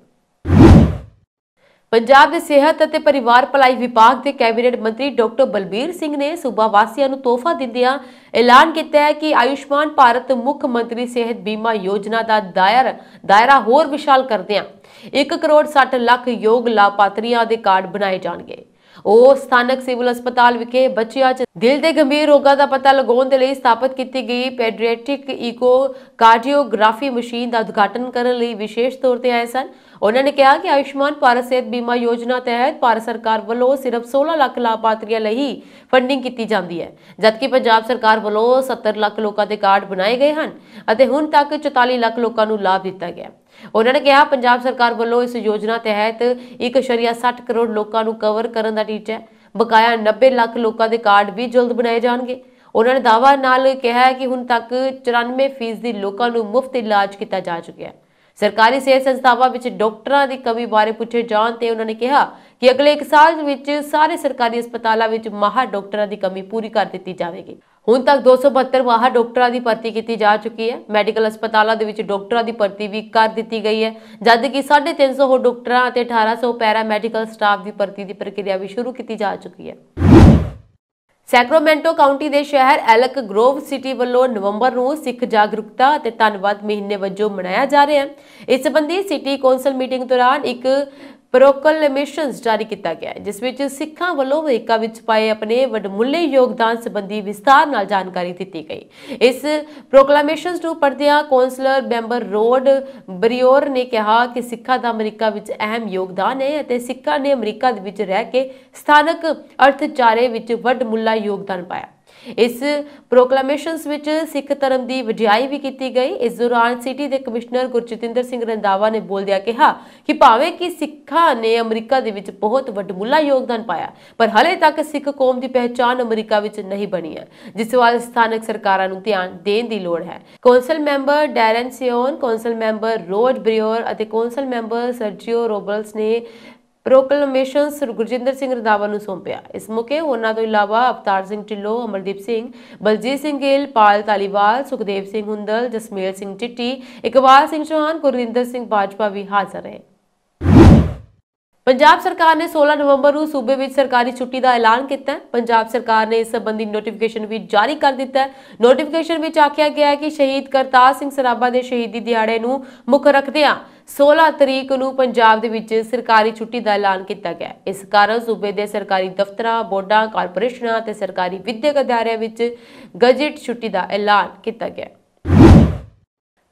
Speaker 1: ਪੰਜਾਬ ਦੇ ਸਿਹਤ ਅਤੇ ਪਰਿਵਾਰ ਭਲਾਈ ਵਿਭਾਗ ਦੇ ਕੈਬਨਿਟ ਮੰਤਰੀ ਡਾਕਟਰ ਬਲਬੀਰ ਸਿੰਘ ਨੇ ਸੂਬਾ ਵਾਸੀਆਂ ਨੂੰ ਤੋਹਫਾ ਦਿੰਦਿਆਂ ਐਲਾਨ ਕੀਤਾ ਹੈ ਕਿ ਆਯੁਸ਼ਮਾਨ ਭਾਰਤ ਮੁੱਖ ਮੰਤਰੀ ਸਿਹਤ ਬੀਮਾ ਯੋਜਨਾ ਦਾ ਦਾਇਰ ਦਾਇਰਾ ਹੋਰ ਵਿਸ਼ਾਲ ਕਰਦਿਆਂ 1 ਕਰੋੜ 60 ਲੱਖ ਯੋਗ ਲਾਭਪਾਤਰੀਆਂ ਦੇ ਕਾਰਡ ਬਣਾਏ ਜਾਣਗੇ ਉਹ ਸਥਾਨਕ ਸਿਵਲ ਹਸਪਤਾਲ ਵਿਖੇ ਬੱਚਿਆਂ 'ਚ ਦਿਲ ਦੇ ਗੰਭੀਰ ਰੋਗਾਂ ਦਾ ਪਤਾ ਲਗਾਉਣ ਦੇ ਲਈ ਸਥਾਪਿਤ ਕੀਤੀ ਗਈ ਪੈਡੀਆਟ੍ਰਿਕ ਈਕੋ ਕਾਰਡੀਓਗ੍ਰਾਫੀ ਮਸ਼ੀਨ ਦਾ ਉਦਘਾਟਨ ਕਰਨ ਲਈ ਵਿਸ਼ੇਸ਼ ਤੌਰ ਤੇ ਆਏ ਸਨ ਉਹਨਾਂ ਨੇ ਕਿਹਾ ਕਿ ਆਯੁਸ਼ਮਾਨ ਭਾਰਤ ਸਿਹਤ ਬੀਮਾ ਯੋਜਨਾ ਤਹਿਤ ਭਾਰਤ ਸਰਕਾਰ ਵੱਲੋਂ ਸਿਰਫ 16 ਲੱਖ ਲਾਭਪਾਤਰੀਆਂ ਲਈ ਫੰਡਿੰਗ ਕੀਤੀ ਜਾਂਦੀ ਹੈ ਜਦਕਿ ਪੰਜਾਬ ਸਰਕਾਰ ਵੱਲੋਂ 70 ਲੱਖ ਲੋਕਾਂ ਦੇ ਕਾਰਡ ਬਣਾਏ ਗਏ ਹਨ ਅਤੇ ਹੁਣ ਤੱਕ 44 ਲੱਖ ਲੋਕਾਂ ਨੂੰ ਲਾਭ ਦਿੱਤਾ ਗਿਆ ਉਹਨਾਂ ਨੇ ਕਿਹਾ ਪੰਜਾਬ ਸਰਕਾਰ ਵੱਲੋਂ ਇਸ ਯੋਜਨਾ ਤਹਿਤ 1.60 ਕਰੋੜ ਲੋਕਾਂ ਨੂੰ ਕਵਰ ਕਰਨ ਦਾ ਟੀਚਾ ਬਕਾਇਆ 90 ਲੱਖ ਲੋਕਾਂ ਦੇ ਕਾਰਡ ਵੀ ਜਲਦ ਬਣਾਏ ਜਾਣਗੇ ਉਹਨਾਂ ਨੇ ਦਾਵਾ ਨਾਲ ਕਿਹਾ ਕਿ ਹੁਣ ਤੱਕ 94% ਲੋਕਾਂ ਨੂੰ ਮੁਫਤ ਇਲਾਜ ਕੀਤਾ ਜਾ ਚੁੱਕਿਆ ਹੈ ਸਰਕਾਰੀ ਸਿਹਤ ਸੰਸਥਾਵਾਂ ਵਿੱਚ ਡਾਕਟਰਾਂ ਦੀ ਕਮੀ ਬਾਰੇ ਪੁੱਛੇ ਜਾਣ ਤੇ ਉਹਨਾਂ ਨੇ ਕਿਹਾ ਕਿ ਅਗਲੇ 1 ਸਾਲ ਵਿੱਚ ਸਾਰੇ ਸਰਕਾਰੀ ਹਸਪਤਾਲਾਂ ਵਿੱਚ ਮਹਾ ਡਾਕਟਰਾਂ ਦੀ ਕਮੀ ਪੂਰੀ ਕਰ ਦਿੱਤੀ ਜਾਵੇਗੀ ਹੁਣ ਤੱਕ 272 ਮਹਾ ਡਾਕਟਰਾਂ ਦੀ ਭਰਤੀ ਕੀਤੀ ਜਾ ਚੁੱਕੀ ਹੈ ਮੈਡੀਕਲ ਹਸਪਤਾਲਾਂ ਦੇ ਵਿੱਚ ਡਾਕਟਰਾਂ ਦੀ ਭਰਤੀ ਵੀ ਕਰ ਦਿੱਤੀ ਗਈ ਹੈ ਜਦ ਕਿ 350 ਡਾਕਟਰਾਂ ਅਤੇ 1800 ਪੈਰਾ ਮੈਡੀਕਲ ਸਟਾਫ ਦੀ ਭਰਤੀ ਦੀ ਪ੍ਰਕਿਰਿਆ ਵੀ ਸ਼ੁਰੂ ਕੀਤੀ ਜਾ ਚੁੱਕੀ ਹੈ ਸੈਕਰੋਮੈਂਟੋ ਕਾਉਂਟੀ ਦੇ ਸ਼ਹਿਰ ਐਲਕ ਗ੍ਰੋਵ ਸਿਟੀ ਵੱਲੋਂ ਨਵੰਬਰ ਨੂੰ ਸਿੱਖ ਜਾਗਰੂਕਤਾ ਅਤੇ ਧੰਨਵਾਦ ਮਹੀਨੇ ਵਜੋਂ ਮਨਾਇਆ ਜਾ ਰਿਹਾ ਹੈ ਇਸ ਸੰਬੰਧੀ ਸਿਟੀ ਕੌਂਸਲ ਮੀਟਿੰਗ ਦੌਰਾਨ ਇੱਕ ਪ੍ਰੋਕਲੇਮੇਸ਼ਨਸ ਜਾਰੀ ਕੀਤਾ ਗਿਆ ਜਿਸ ਵਿੱਚ ਸਿੱਖਾਂ ਵੱਲੋਂ ਵੇਕਾ ਵਿੱਚ ਪਾਏ ਆਪਣੇ ਵਡਮੁੱਲੇ ਯੋਗਦਾਨ ਸੰਬੰਧੀ ਵਿਸਤਾਰ ਨਾਲ ਜਾਣਕਾਰੀ ਦਿੱਤੀ ਗਈ ਇਸ ਪ੍ਰੋਕਲੇਮੇਸ਼ਨਸ ਨੂੰ ਪੜ੍ਹਦਿਆਂ ਕੌਂਸਲਰ ਮੈਂਬਰ ਰੋਡ ਬਰੀਓਰ ਨੇ ਕਿਹਾ ਕਿ ਸਿੱਖਾਂ ਦਾ ਅਮਰੀਕਾ ਵਿੱਚ ਅਹਿਮ ਯੋਗਦਾਨ ਹੈ ਅਤੇ ਸਿੱਖਾਂ ਨੇ ਅਮਰੀਕਾ ਦੇ ਵਿੱਚ ਰਹਿ ਕੇ ਸਥਾਨਕ ਅਰਥਚਾਰੇ ਵਿੱਚ ਵਡਮੁੱਲਾ ਯੋਗਦਾਨ ਪਾਇਆ ਇਸ ਪ੍ਰੋਕਲੇਮੇਸ਼ਨਸ ਵਿੱਚ ਸਿੱਖ ਧਰਮ ਦੀ ਵਡਿਆਈ ਵੀ ਕੀਤੀ ਗਈ ਇਸ ਦੌਰਾਨ ਸਿਟੀ ਦੇ ਕਮਿਸ਼ਨਰ ਗੁਰਜਤਿੰਦਰ ਸਿੰਘ ਰੰਦਾਵਾ ਨੇ ਬੋਲਦਿਆਂ ਕਿਹਾ ਕਿ ਭਾਵੇਂ ਕਿ ਸਿੱਖਾਂ ਨੇ ਅਮਰੀਕਾ ਦੇ ਵਿੱਚ ਬਹੁਤ ਵੱਡਮੁੱਲਾ ਯੋਗਦਾਨ ਪਾਇਆ ਪਰ ਹਲੇ ਤੱਕ ਸਿੱਖ ਕੌਮ ਦੀ ਪਹਿਚਾਨ ਅਮਰੀਕਾ ਵਿੱਚ ਨਹੀਂ ਬਣੀ ਹੈ ਜਿਸ ਵੱਲ ਸਥਾਨਕ ਸਰਕਾਰਾਂ ਨੂੰ ਧਿਆਨ ਦੇਣ ਦੀ ਲੋੜ ਹੈ ਕੌਂਸਲ ਮੈਂਬਰ ਡੈਰਨ ਸਿਓਨ ਕੌਂਸਲ ਮੈਂਬਰ ਰੋਡ ਬ੍ਰਿਓਰ ਅਤੇ ਕੌਂਸਲ ਮੈਂਬਰ ਸਰਜੀਓ ਰੋਬਲਸ ਨੇ ਪ੍ਰੋਕਲਮੇਸ਼ਨ ਗੁਰਜਿੰਦਰ ਸਿੰਘ ਰੰਧਾਵਾ ਨੂੰ ਸੌਂਪਿਆ ਇਸ ਮੌਕੇ ਉਹਨਾਂ ਤੋਂ ਇਲਾਵਾ ਅਵਤਾਰ ਸਿੰਘ ਢਿੱਲੋਂ ਅਮਰਦੀਪ ਸਿੰਘ ਬਲਜੀਤ ਸਿੰਘ ਗਿੱਲ ਪਾਲ ਤਾਲੀਵਾਲ ਸੁਖਦੇਵ ਸਿੰਘ ਹੁੰਦਲ ਜਸਮੇਲ ਸਿੰਘ ਚਿੱਟੀ ਇਕਬਾਲ ਸਿੰਘ ਚੌਹਾਨ ਗੁਰਿੰਦਰ ਸਿੰਘ ਬਾਜਪਾ ਵੀ ਹਾਜ਼ਰ ਰਹੇ ਪੰਜਾਬ ਸਰਕਾਰ ਨੇ 16 ਨਵੰਬਰ ਨੂੰ ਸੂਬੇ ਵਿੱਚ ਸਰਕਾਰੀ ਛੁੱਟੀ ਦਾ ਐਲਾਨ ਕੀਤਾ ਹੈ ਪੰਜਾਬ ਸਰਕਾਰ ਨੇ ਇਸ ਸੰਬੰਧੀ ਨੋਟੀਫਿਕੇਸ਼ਨ ਵੀ ਜਾਰੀ ਕਰ ਦਿੱਤਾ ਹੈ ਨੋਟੀਫਿਕੇਸ਼ਨ ਵਿੱਚ ਆਖਿਆ ਗਿਆ ਹੈ ਕਿ ਸ਼ਹੀਦ ਕਰਤਾਰ ਸਿੰਘ ਸਰਾਭਾ ਦੇ ਸ਼ਹੀਦੀ ਦਿਹਾੜੇ ਨੂੰ ਮੁੱਖ ਰੱਖਦਿਆਂ 16 ਤਰੀਕ ਨੂੰ ਪੰਜਾਬ ਦੇ ਵਿੱਚ ਸਰਕਾਰੀ ਛੁੱਟੀ ਦਾ ਐਲਾਨ ਕੀਤਾ ਗਿਆ ਇਸ ਕਾਰਨ ਸੂਬੇ ਦੇ ਸਰਕਾਰੀ ਦਫ਼ਤਰਾਂ ਬੋਰਡਾਂ ਕਾਰਪੋਰੇਸ਼ਨਾਂ ਤੇ ਸਰਕਾਰੀ ਵਿਦਿਅਕ ਅਦਾਰਿਆਂ ਵਿੱਚ ਗਜਟ ਛੁੱਟੀ ਦਾ ਐਲਾਨ ਕੀਤਾ ਗਿਆ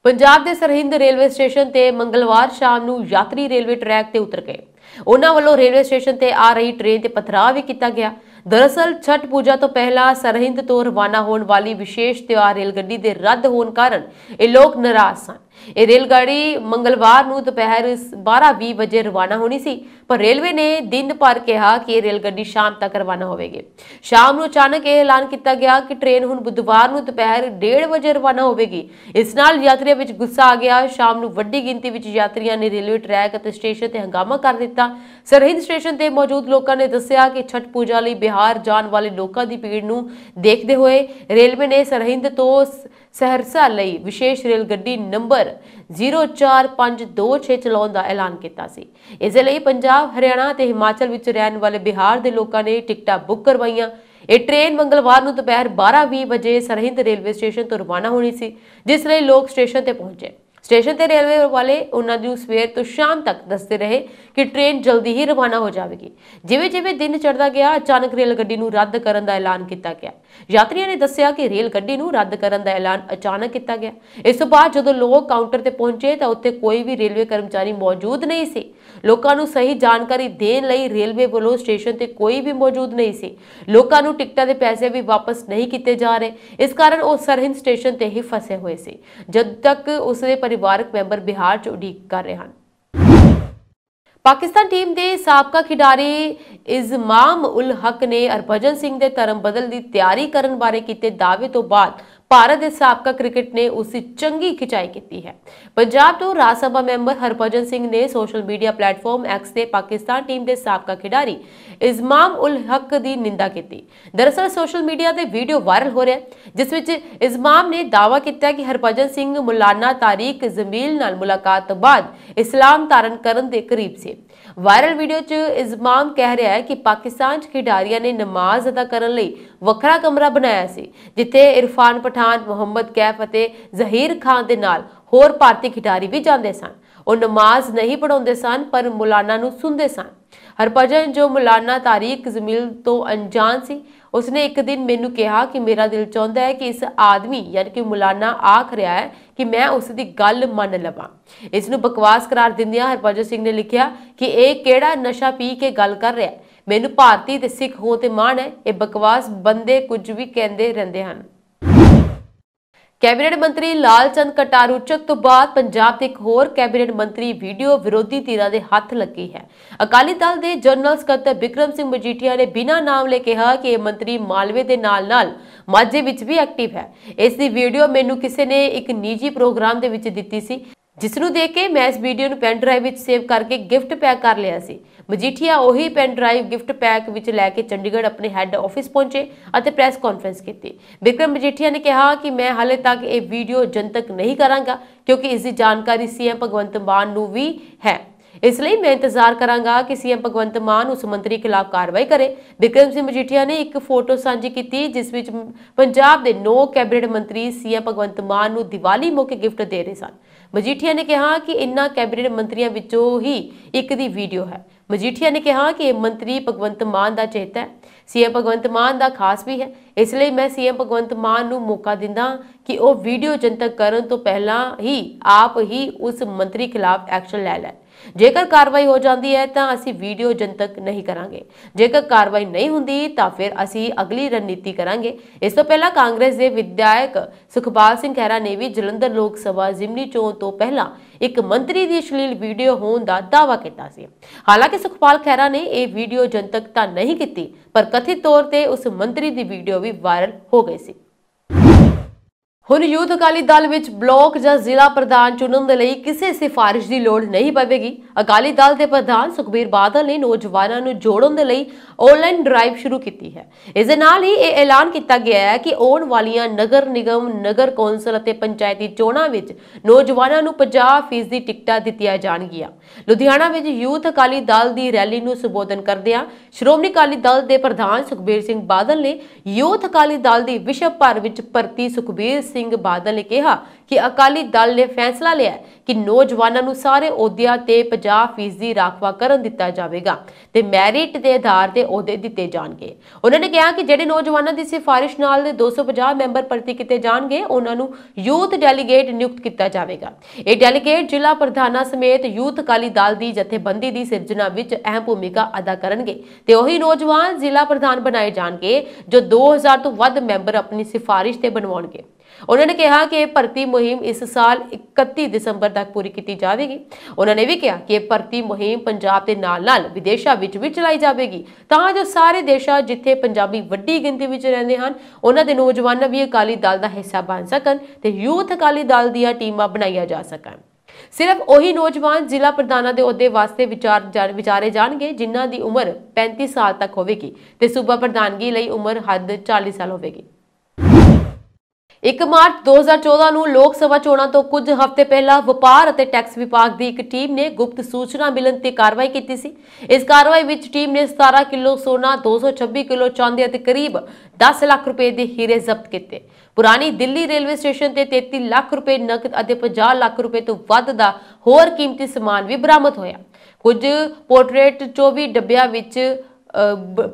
Speaker 1: ਪੰਜਾਬ ਦੇ ਸਰਹਿੰਦ ਰੇਲਵੇ ਸਟੇਸ਼ਨ ਤੇ ਮੰਗਲਵਾਰ ਸ਼ਾਮ ਨੂੰ ਯਾਤਰੀ ਰੇਲਵੇ ਟਰੈਕ ਤੇ ਉਤਰ ਗਏ ਉਹਨਾਂ ਵੱਲੋਂ ਰੇਲਵੇ ਸਟੇਸ਼ਨ ਤੇ ਆ ਰਹੀ ਟ੍ਰੇਨ ਤੇ ਪਥਰਾਅ ਵੀ ਕੀਤਾ ਗਿਆ ਦਰਅਸਲ ਛਠ ਪੂਜਾ ਤੋਂ ਪਹਿਲਾਂ ਸਰਹਿੰਦ ਤੋਂ ਰਵਾਨਾ ਹੋਣ ਵਾਲੀ ਵਿਸ਼ੇਸ਼ ਤਿਉਹਾਰ ਰੇਲ ਗੱਡੀ ਦੇ ਰੱਦ ਹੋਣ ਕਾਰਨ ਇਹ ਲੋਕ ਨਾਰਾਜ਼ ਸਨ ਇਹ ਰੇਲ ਗੱਡੀ ਮੰਗਲਵਾਰ ਨੂੰ ਦੁਪਹਿਰ 12:20 ਵਜੇ ਰਵਾਨਾ ਹੋਣੀ ਸੀ ਪਰ ਰੇਲਵੇ ਨੇ ਦਿਨ ਭਰ ਕਿਹਾ ਕਿ ਇਹ ਰੇਲ ਗੱਡੀ ਸ਼ਾਮ ਤੱਕ ਰਵਾਨਾ ਹੋਵੇਗੀ ਸ਼ਾਮ ਨੂੰ ਅਚਾਨਕ ਇਹ ਐਲਾਨ ਕੀਤਾ ਗਿਆ ਕਿ ਟ੍ਰੇਨ ਹੁਣ ਬੁੱਧਵਾਰ ਨੂੰ ਦੁਪਹਿਰ 1:30 ਵਜੇ ਰਵਾਨਾ ਹੋਵੇਗੀ ਇਸ ਨਾਲ ਯਾਤਰੀਆਂ ਵਿੱਚ ਗੁੱਸਾ ਆ ਗਿਆ ਸ਼ਾਮ ਨੂੰ ਵੱਡੀ ਗਿਣਤੀ ਵਿੱਚ ਯਾਤਰੀਆਂ ਨੇ ਰੇਲਵੇ ਟਰੈਕ ਅਤੇ ਸਟੇਸ਼ਨ ਤੇ ਹੰਗਾਮਾ ਕਰ ਦਿੱਤਾ ਸਰਹਿੰਦ ਸਟੇਸ਼ਨ ਤੇ ਮੌਜੂਦ ਲੋਕਾਂ ਨੇ ਦੱਸਿਆ ਕਿ ਛਠ ਪੂਜਾ ਲਈ ਬਿਹਾਰ ਜਾਣ ਵਾਲੇ ਲੋਕਾਂ ਦੀ ਭੀੜ ਨੂੰ ਦੇਖਦੇ ਹੋਏ ਰੇਲਵੇ ਨੇ ਸਰਹਿੰਦ ਤੋਂ ਸਹਰਸਾ ਲਈ ਵਿਸ਼ੇਸ਼ ਰੇਲ ਗੱਡੀ ਨੰਬਰ 04526 ਚਲਾਉਣ ਦਾ ਐਲਾਨ ਕੀਤਾ ਸੀ ਇਸ ਲਈ ਪੰਜਾਬ ਹਰਿਆਣਾ ਤੇ ਹਿਮਾਚਲ ਵਿੱਚ ਰਹਿਣ ਵਾਲੇ ਬਿਹਾਰ ਦੇ ਲੋਕਾਂ ਨੇ ਟਿਕਟਾਂ ਬੁੱਕ ਕਰਵਾਈਆਂ ਇਹ ਟ੍ਰੇਨ ਮੰਗਲਵਾਰ ਨੂੰ ਦੁਪਹਿਰ 12:20 ਵਜੇ ਸਰਹਿੰਦ ਰੇਲਵੇ ਸਟੇਸ਼ਨ ਤੋਂ ਰਵਾਨਾ ਹੋਣੀ ਸੀ ਜਿਸ ਲਈ ਲੋਕ ਸਟੇਸ਼ਨ ਤੇ ਪਹੁੰਚੇ ਸਟੇਸ਼ਨ ਤੇ ਰੇਲਵੇ ਵਾਲੇ ਉਹਨਾਂ ਨੂੰ ਸਵੇਰ ਤੋਂ ਸ਼ਾਮ ਤੱਕ ਦੱਸਦੇ ਰਹੇ ਕਿ ਟ੍ਰੇਨ ਜਲਦੀ ਹੀ ਰਵਾਨਾ ਹੋ ਜਾਵੇਗੀ ਜਿਵੇਂ ਜਿਵੇਂ ਦਿਨ ਚੜਦਾ ਗਿਆ ਅਚਾਨਕ ਰੇਲ ਗੱਡੀ ਨੂੰ ਰੱਦ ਕਰਨ ਦਾ ਐਲਾਨ ਕੀਤਾ ਗਿਆ ਯਾਤਰੀਆਂ ਨੇ ਦੱਸਿਆ ਕਿ ਰੇਲ ਗੱਡੀ ਨੂੰ ਰੱਦ ਕਰਨ ਦਾ ਐਲਾਨ ਅਚਾਨਕ ਕੀਤਾ ਗਿਆ ਇਸ ਤੋਂ ਬਾਅਦ ਜਦੋਂ ਲੋਕ ਕਾਊਂਟਰ ਤੇ ਪਹੁੰਚੇ ਤਾਂ ਉੱਥੇ ਕੋਈ ਵੀ ਰੇਲਵੇ ਕਰਮਚਾਰੀ ਮੌਜੂਦ ਨਹੀਂ ਸੀ ਲੋਕਾਂ ਨੂੰ ਸਹੀ ਜਾਣਕਾਰੀ ਦੇਣ ਲਈ ਰੇਲਵੇ ਵੱਲੋਂ ਸਟੇਸ਼ਨ ਤੇ ਕੋਈ ਵੀ ਮੌਜੂਦ ਨਹੀਂ ਸੀ ਲੋਕਾਂ ਨੂੰ ਟਿਕਟਾਂ ਦੇ ਪੈਸੇ ਵੀ ਵਾਪਸ ਨਹੀਂ ਕੀਤੇ ਜਾ ਰਹੇ ਇਸ ਕਾਰਨ ਉਹ ਸਰਹਿੰਦ ਸਟੇਸ਼ਨ ਤੇ ਹੀ ਫਸੇ ਹੋਏ ਸੀ ਜਦ ਤੱਕ ਉਸਦੇ ਪਰਿਵਾਰਕ ਮੈਂਬਰ ਬਿਹਾਰ 'ਚ ਉਡੀਕ ਕਰ ਰਹੇ ਹਨ ਪਾਕਿਸਤਾਨ ਟੀਮ ਦੇ ਸਾਬਕਾ ਖਿਡਾਰੀ ਇਜ਼ਮਾਮ ਉਲ ਹਕ ਨੇ ਅਰਪਜਨ ਸਿੰਘ ਦੇ ਧਰਮ ਬਦਲ ਦੀ ਤਿਆਰੀ ਕਰਨ ਬਾਰੇ ਕੀਤੇ ਦਾਅਵੇ ਤੋਂ ਬਾਅਦ ਭਾਰਤ ਦੇ ਸਾਬਕਾ ਕ੍ਰਿਕਟ ਨੇ ਉਸ ਦੀ ਚੰਗੀ ਖਿਚਾਈ ਕੀਤੀ ਹੈ ਪੰਜਾਬ ਤੋਂ ਰਾਜ ਸਭਾ ਮੈਂਬਰ ਹਰਭਜਨ ਸਿੰਘ ਨੇ ਸੋਸ਼ਲ ਮੀਡੀਆ ਪਲੇਟਫਾਰਮ ਐਕਸ ਤੇ ਪਾਕਿਸਤਾਨ ਟੀਮ ਦੇ ਸਾਬਕਾ ਖਿਡਾਰੀ ਇਜ਼ਮਾਮ ਉਲ ਹਕ ਦੀ ਨਿੰਦਾ ਕੀਤੀ ਦਰਅਸਲ ਸੋਸ਼ਲ ਮੀਡੀਆ ਤੇ ਵੀਡੀਓ ਵਾਇਰਲ ਹੋ ਰਿਹਾ ਜਿਸ ਵਿੱਚ ਇਜ਼ਮਾਮ ਨੇ ਦਾਅਵਾ ਕੀਤਾ ਕਿ ਹਰਭਜਨ ਸਿੰਘ ਮੁਲਾਨਾ ਤਾਰੀਕ ਜ਼ਮੀਲ ਨਾਲ ਮੁਲਾਕਾਤ ਤੋਂ ਬਾਅਦ ਇਸਲਾਮ ਧਾਰਨ ਕਰਨ ਦੇ ਕਰੀਬ ਸੀ ਵਾਇਰਲ ਵੀਡੀਓ 'ਚ ਇਜ਼ਮਾਨ ਕਹਿ ਰਿਹਾ ਹੈ ਕਿ ਪਾਕਿਸਤਾਨ 'ਚ ਖਿਡਾਰੀਆਂ ਨੇ ਨਮਾਜ਼ ਅਦਾ ਕਰਨ ਲਈ ਵੱਖਰਾ ਕਮਰਾ ਬਣਾਇਆ ਸੀ ਜਿੱਥੇ ਇਰਫਾਨ ਪਠਾਨ ਮੁਹੰਮਦ ਕੈਫ ਅਤੇ ਜ਼ਹੀਰ ਖਾਨ ਦੇ ਨਾਲ ਹੋਰ ਭਾਰਤੀ ਖਿਡਾਰੀ ਵੀ ਜਾਂਦੇ ਸਨ ਉਹ ਨਮਾਜ਼ ਨਹੀਂ ਪੜਾਉਂਦੇ ਸਨ ਪਰ ਮੌਲਾਨਾ ਨੂੰ ਸੁਣਦੇ ਸਨ ਹਰਪਜਨ ਜੋ ਮੌਲਾਨਾ ਤਾਰੀਕ ਜ਼ਮੀਲ ਤੋਂ ਅਣਜਾਣ ਸੀ ਉਸਨੇ ਇੱਕ ਦਿਨ ਮੈਨੂੰ ਕਿਹਾ ਕਿ ਮੇਰਾ ਦਿਲ ਚਾਹੁੰਦਾ ਹੈ ਕਿ ਇਸ ਆਦਮੀ ਯਾਨੀ ਕਿ ਮੌਲਾਨਾ ਆਖ ਰਿਹਾ ਹੈ ਕਿ ਮੈਂ ਉਸ ਦੀ ਗੱਲ ਮੰਨ ਲਵਾਂ ਇਸ ਨੂੰ ਬਕਵਾਸ ਕਰਾਰ ਦਿੰਦਿਆਂ ਹਰਪਜਤ ਸਿੰਘ ਨੇ ਲਿਖਿਆ ਕਿ ਇਹ ਕਿਹੜਾ ਨਸ਼ਾ ਪੀ ਕੇ ਗੱਲ ਕਰ ਰਿਹਾ ਮੈਨੂੰ ਭਾਰਤੀ ਤੇ ਸਿੱਖ ਹੋ ਤੇ ਮਾਣ ਹੈ ਇਹ ਬਕਵਾਸ ਬੰਦੇ ਕੁਝ ਵੀ ਕਹਿੰਦੇ ਰਹਿੰਦੇ ਹਨ ਕੈਬਨਿਟ ਮੰਤਰੀ ਲਾਲਚੰਦ ਕਟਾਰੂਚਕ ਤੋਂ ਬਾਅਦ ਪੰਜਾਬ ਦੇ ਇੱਕ ਹੋਰ ਕੈਬਨਿਟ ਮੰਤਰੀ ਵੀਡੀਓ ਵਿਰੋਧੀ ਧਿਰਾਂ ਦੇ ਹੱਥ ਲੱਗੀ ਹੈ ਅਕਾਲੀ ਦਲ ਦੇ ਜਨਰਲ ਸਕੱਤਰ ਵਿਕਰਮ ਸਿੰਘ ਮਜੀਠੀਆ ਨੇ ਬਿਨਾਂ ਨਾਮ ਲੈ ਕੇ ਕਿਹਾ ਕਿ ਇਹ ਮੰਤਰੀ ਮਾਲਵੇ ਦੇ ਨਾਲ-ਨਾਲ ਮਾਝੇ ਵਿੱਚ ਵੀ ਐਕਟਿਵ ਹੈ ਇਸ ਦੀ ਵੀਡੀਓ ਮੈਨੂੰ ਕਿਸੇ ਨੇ ਇੱਕ ਨਿੱਜੀ ਪ੍ਰੋਗਰਾਮ ਦੇ ਵਿੱਚ ਦਿੱਤੀ ਸੀ ਜਿਸ ਨੂੰ ਦੇਖ ਕੇ ਮੈਂ ਇਸ ਵੀਡੀਓ ਨੂੰ ਪੈਨ ਡਰਾਈਵ ਵਿੱਚ ਸੇਵ ਕਰਕੇ ਗਿਫਟ ਪੈਕ ਕਰ ਲਿਆ ਸੀ ਮਜੀਠੀਆ ਉਹੀ ਪੈਨ ਡਰਾਈਵ ਗਿਫਟ ਪੈਕ ਵਿੱਚ ਲੈ ਕੇ ਚੰਡੀਗੜ੍ਹ ਆਪਣੇ ਹੈੱਡ ਆਫਿਸ ਪਹੁੰਚੇ ਅਤੇ ਪ੍ਰੈਸ ਕਾਨਫਰੰਸ ਕੀਤੀ ਵਿਕਰਮ ਮਜੀਠੀਆ ਨੇ ਕਿਹਾ ਕਿ ਮੈਂ ਹਾਲੇ ਤੱਕ ਇਹ ਵੀਡੀਓ ਜਨਤਕ ਨਹੀਂ ਕਰਾਂਗਾ ਕਿਉਂਕਿ ਇਸ ਦੀ ਜਾਣਕਾਰੀ ਸੀਐਮ ਭਗਵੰਤ ਮਾਨ ਨੂੰ ਵੀ ਹੈ ਇਸ ਲਈ ਮੈਂ ਇੰਤਜ਼ਾਰ ਕਰਾਂਗਾ ਕਿ ਸੀਐਮ ਭਗਵੰਤ ਮਾਨ ਉਸ ਮੰਤਰੀ ਖਿਲਾਫ ਕਾਰਵਾਈ ਕਰੇ ਵਿਕਰਮ ਸਿੰਘ ਮਜੀਠੀਆ ਨੇ ਇੱਕ ਫੋਟੋ ਸਾਂਝੀ ਕੀਤੀ ਜਿਸ ਵਿੱਚ ਪੰਜਾਬ ਦੇ ਨੌ ਕੈਬਨਿਟ ਮੰਤਰੀ ਸੀਐਮ ਭਗਵੰਤ ਮਾਨ ਨੂੰ ਦੀਵਾਲੀ ਮੌਕੇ ਗਿਫਟ ਦੇ ਰਹੇ ਸਨ ਮਜੀਠੀਆ ਨੇ ਕਿਹਾ ਕਿ ਇਨ੍ਹਾਂ ਕੈਬਨਿਟ ਮੰਤਰੀਆਂ ਵਿੱਚੋਂ ਹੀ ਇੱਕ ਦੀ ਵੀਡੀਓ ਹੈ ਮਜੀਠੀਆ ਨੇ ਕਿਹਾ ਕਿ ਇਹ ਮੰਤਰੀ ਭਗਵੰਤ ਮਾਨ ਦਾ ਚੇਤਾ ਹੈ ਸੀਐਮ ਭਗਵੰਤ ਮਾਨ ਦਾ ਖਾਸ ਵੀ ਹੈ ਇਸ ਲਈ ਮੈਂ ਸੀਐਮ ਭਗਵੰਤ ਮਾਨ ਨੂੰ ਮੌਕਾ ਦਿੰਦਾ ਕਿ ਉਹ ਵੀਡੀਓ ਜਨਤਕ ਕਰਨ ਤੋਂ ਪਹਿਲਾਂ ਹੀ ਆਪ ਹੀ ਉਸ ਮੰਤਰੀ ਖਿਲਾਫ ਐਕਸ਼ਨ ਲੈ ਲੈ ਜੇਕਰ ਕਾਰਵਾਈ ਹੋ ਜਾਂਦੀ ਹੈ ਤਾਂ ਅਸੀਂ ਵੀਡੀਓ ਜਨਤਕ ਨਹੀਂ ਕਰਾਂਗੇ ਜੇਕਰ ਕਾਰਵਾਈ ਨਹੀਂ ਹੁੰਦੀ ਤਾਂ ਫਿਰ ਅਸੀਂ ਅਗਲੀ ਰਣਨੀਤੀ ਕਰਾਂਗੇ ਇਸ ਤੋਂ ਪਹਿਲਾਂ ਕਾਂਗਰਸ ਦੇ ਵਿਧਾਇਕ ਸੁਖਪਾਲ ਸਿੰਘ ਖਹਿਰਾ ਨੇ ਵੀ ਜਲੰਧਰ ਲੋਕ ਸਭਾ ਜ਼ਿਮਨੀ ਚੋਣ ਤੋਂ ਪਹਿਲਾਂ ਇੱਕ ਮੰਤਰੀ ਦੀ ਅਸ਼ਲੀਲ ਵੀਡੀਓ ਹੋਣ ਦਾ ਦਾਅਵਾ ਕੀਤਾ ਸੀ ਹਾਲਾਂਕਿ ਸੁਖਪਾਲ ਖਹਿਰਾ ਨੇ ਇਹ ਵੀਡੀਓ ਜਨਤਕ ਤਾਂ ਨਹੀਂ ਕੀਤੀ ਪਰ ਕਥਿਤ ਤੌਰ ਤੇ ਉਸ ਮੰਤਰੀ ਦੀ ਵੀਡੀਓ ਵੀ ਵਾਇਰਲ ਹੋ ਗਈ ਸੀ ਹੁਣ ਯੂਥ ਅਕਾਲੀ ਦਲ ਵਿੱਚ ਬਲਾਕ ਜਾਂ ਜ਼ਿਲ੍ਹਾ ਪ੍ਰਧਾਨ ਚੁਣਨ ਦੇ ਲਈ ਕਿਸੇ ਸਿਫਾਰਿਸ਼ ਦੀ ਲੋੜ ਨਹੀਂ ਪਵੇਗੀ ਅਕਾਲੀ ਦਲ ਦੇ ਪ੍ਰਧਾਨ ਸੁਖਬੀਰ ਬਾਦਲ ਨੇ ਨੌਜਵਾਨਾਂ ਨੂੰ ਜੋੜਨ ਦੇ ਲਈ ਆਨਲਾਈਨ ਡਰਾਈਵ ਸ਼ੁਰੂ ਕੀਤੀ ਹੈ ਇਸ ਦੇ ਨਾਲ ਹੀ ਇਹ ਐਲਾਨ ਕੀਤਾ ਗਿਆ ਹੈ ਕਿ ਆਉਣ ਵਾਲੀਆਂ ਨਗਰ ਨਿਗਮ ਨਗਰ ਕੌਂਸਲ ਅਤੇ ਪੰਚਾਇਤੀ ਚੋਣਾਂ ਵਿੱਚ ਨੌਜਵਾਨਾਂ ਨੂੰ 50% ਦੀ ਟਿਕਟਾਂ ਦਿੱਤੀਆਂ ਜਾਣਗੀਆਂ ਲੁਧਿਆਣਾ ਵਿੱਚ ਯੂਥ ਅਕਾਲੀ ਦਲ ਦੀ ਰੈਲੀ ਨੂੰ ਸੰਬੋਧਨ ਕਰਦਿਆਂ ਸ਼੍ਰੋਮਣੀ ਅਕਾਲੀ ਦਲ ਦੇ ਪ੍ਰਧਾਨ ਸੁਖਬੀਰ ਸਿੰਘ ਬਾਦਲ ਨੇ ਯੂਥ ਅਕਾਲੀ ਦਲ ਦੀ ਵਿਸ਼ਵ ਭਰ ਵਿੱਚ ਪ੍ਰਤੀ ਸੁਖਬੀਰ ਸਿੰਘ ਸਿੰਘ ਬਾਦਲ ਨੇ ਕਿਹਾ ਕਿ ਅਕਾਲੀ ਦਲ ਨੇ ਫੈਸਲਾ ਲਿਆ ਕਿ ਨੌਜਵਾਨਾਂ ਨੂੰ ਸਾਰੇ ਅਹੁਦਿਆਂ ਤੇ 50% ਰਾਖਵਾ ਕਰਨ ਦਿੱਤਾ ਜਾਵੇਗਾ ਤੇ ਮੈਰਿਟ ਦੇ ਆਧਾਰ ਤੇ ਅਹੁਦੇ ਦਿੱਤੇ ਜਾਣਗੇ ਉਹਨਾਂ ਨੇ ਕਿਹਾ ਕਿ ਜਿਹੜੇ ਨੌਜਵਾਨਾਂ ਦੀ ਸਿਫਾਰਿਸ਼ ਨਾਲ 250 ਮੈਂਬਰ ਭਰਤੀ ਕੀਤੇ ਜਾਣਗੇ ਉਹਨਾਂ ਨੂੰ ਯੂਥ ਡੈਲੀਗੇਟ ਨਿਯੁਕਤ ਕੀਤਾ ਜਾਵੇਗਾ ਇਹ ਡੈਲੀਗੇਟ ਜ਼ਿਲ੍ਹਾ ਪ੍ਰਧਾਨਾਂ ਸਮੇਤ ਯੂਥ ਅਕਾਲੀ ਦਲ ਦੀ ਜਥੇਬੰਦੀ ਦੀ ਸਿਰਜਣਾ ਵਿੱਚ ਅਹਿਮ ਭੂਮਿਕਾ ਅਦਾ ਕਰਨਗੇ ਤੇ ਉਹੀ ਨੌਜਵਾਨ ਜ਼ਿਲ੍ਹਾ ਪ੍ਰਧਾਨ ਬਣਾਏ ਜਾਣਗੇ ਜੋ 2000 ਤੋਂ ਵੱਧ ਮੈਂਬਰ ਆਪਣੀ ਸਿਫਾਰਿਸ਼ ਤੇ ਬਣਵਾਉਣਗੇ ਉਹਨਾਂ ਨੇ ਕਿਹਾ ਕਿ ਇਹ ਭਰਤੀ ਮੁਹਿੰਮ ਇਸ ਸਾਲ 31 ਦਸੰਬਰ ਤੱਕ ਪੂਰੀ ਕੀਤੀ ਜਾਵੇਗੀ ਉਹਨਾਂ ਨੇ ਵੀ ਕਿਹਾ ਕਿ ਇਹ ਭਰਤੀ ਮੁਹਿੰਮ ਪੰਜਾਬ ਦੇ ਨਾਲ-ਨਾਲ ਵਿਦੇਸ਼ਾਂ ਵਿੱਚ ਵੀ ਚਲਾਈ ਜਾਵੇਗੀ ਤਾਂ ਜੋ ਸਾਰੇ ਦੇਸ਼ਾਂ ਜਿੱਥੇ ਪੰਜਾਬੀ ਵੱਡੀ ਗਿਣਤੀ ਵਿੱਚ ਰਹਿੰਦੇ ਹਨ ਉਹਨਾਂ ਦੇ ਨੌਜਵਾਨ ਵੀ ਅਕਾਲੀ ਦਲ ਦਾ ਹਿੱਸਾ ਬਣ ਸਕਣ ਤੇ ਯੂਥ ਅਕਾਲੀ ਦਲ ਦੀਆਂ ਟੀਮਾਂ ਬਣਾਈਆਂ ਜਾ ਸਕਣ ਸਿਰਫ ਉਹੀ ਨੌਜਵਾਨ ਜ਼ਿਲ੍ਹਾ ਪ੍ਰਧਾਨਾਂ ਦੇ ਅਹੁਦੇ ਵਾਸਤੇ ਵਿਚਾਰ ਵਿਚਾਰੇ ਜਾਣਗੇ ਜਿਨ੍ਹਾਂ ਦੀ ਉਮਰ 35 ਸਾਲ ਤੱਕ ਹੋਵੇਗੀ ਤੇ ਸੂਬਾ ਪ੍ਰਧਾਨਗੀ ਲਈ ਉਮਰ ਹੱਦ 40 ਸਾਲ ਹੋਵੇਗੀ 1 ਮਾਰਚ 2014 ਨੂੰ ਲੋਕ ਸਭਾ ਚੋਣਾਂ ਤੋਂ ਕੁਝ ਹਫ਼ਤੇ ਪਹਿਲਾਂ ਵਪਾਰ ਅਤੇ ਟੈਕਸ ਵਿਭਾਗ ਦੀ ਇੱਕ ਟੀਮ ਨੇ ਗੁਪਤ ਸੂਚਨਾ ਮਿਲਣ ਤੇ ਕਾਰਵਾਈ ਕੀਤੀ ਸੀ ਇਸ ਕਾਰਵਾਈ ਵਿੱਚ ਟੀਮ ਨੇ 17 ਕਿਲੋ ਸੋਨਾ 226 ਕਿਲੋ ਚਾਂਦੀ ਅਤੇ ਕਰੀਬ 10 ਲੱਖ ਰੁਪਏ ਦੇ ਹੀਰੇ ਜ਼ਬਤ ਕੀਤੇ ਪੁਰਾਣੀ ਦਿੱਲੀ ਰੇਲਵੇ ਸਟੇਸ਼ਨ ਤੇ 33 ਲੱਖ ਰੁਪਏ ਨਕਦ ਅਤੇ 50 ਲੱਖ ਰੁਪਏ ਤੋਂ ਵੱਧ ਦਾ ਹੋਰ ਕੀਮਤੀ ਸਮਾਨ ਵੀ ਬਰਾਮਦ ਹੋਇਆ ਕੁਝ ਪੋਰਟਰੇਟ 24 ਡੱਬਿਆਂ ਵਿੱਚ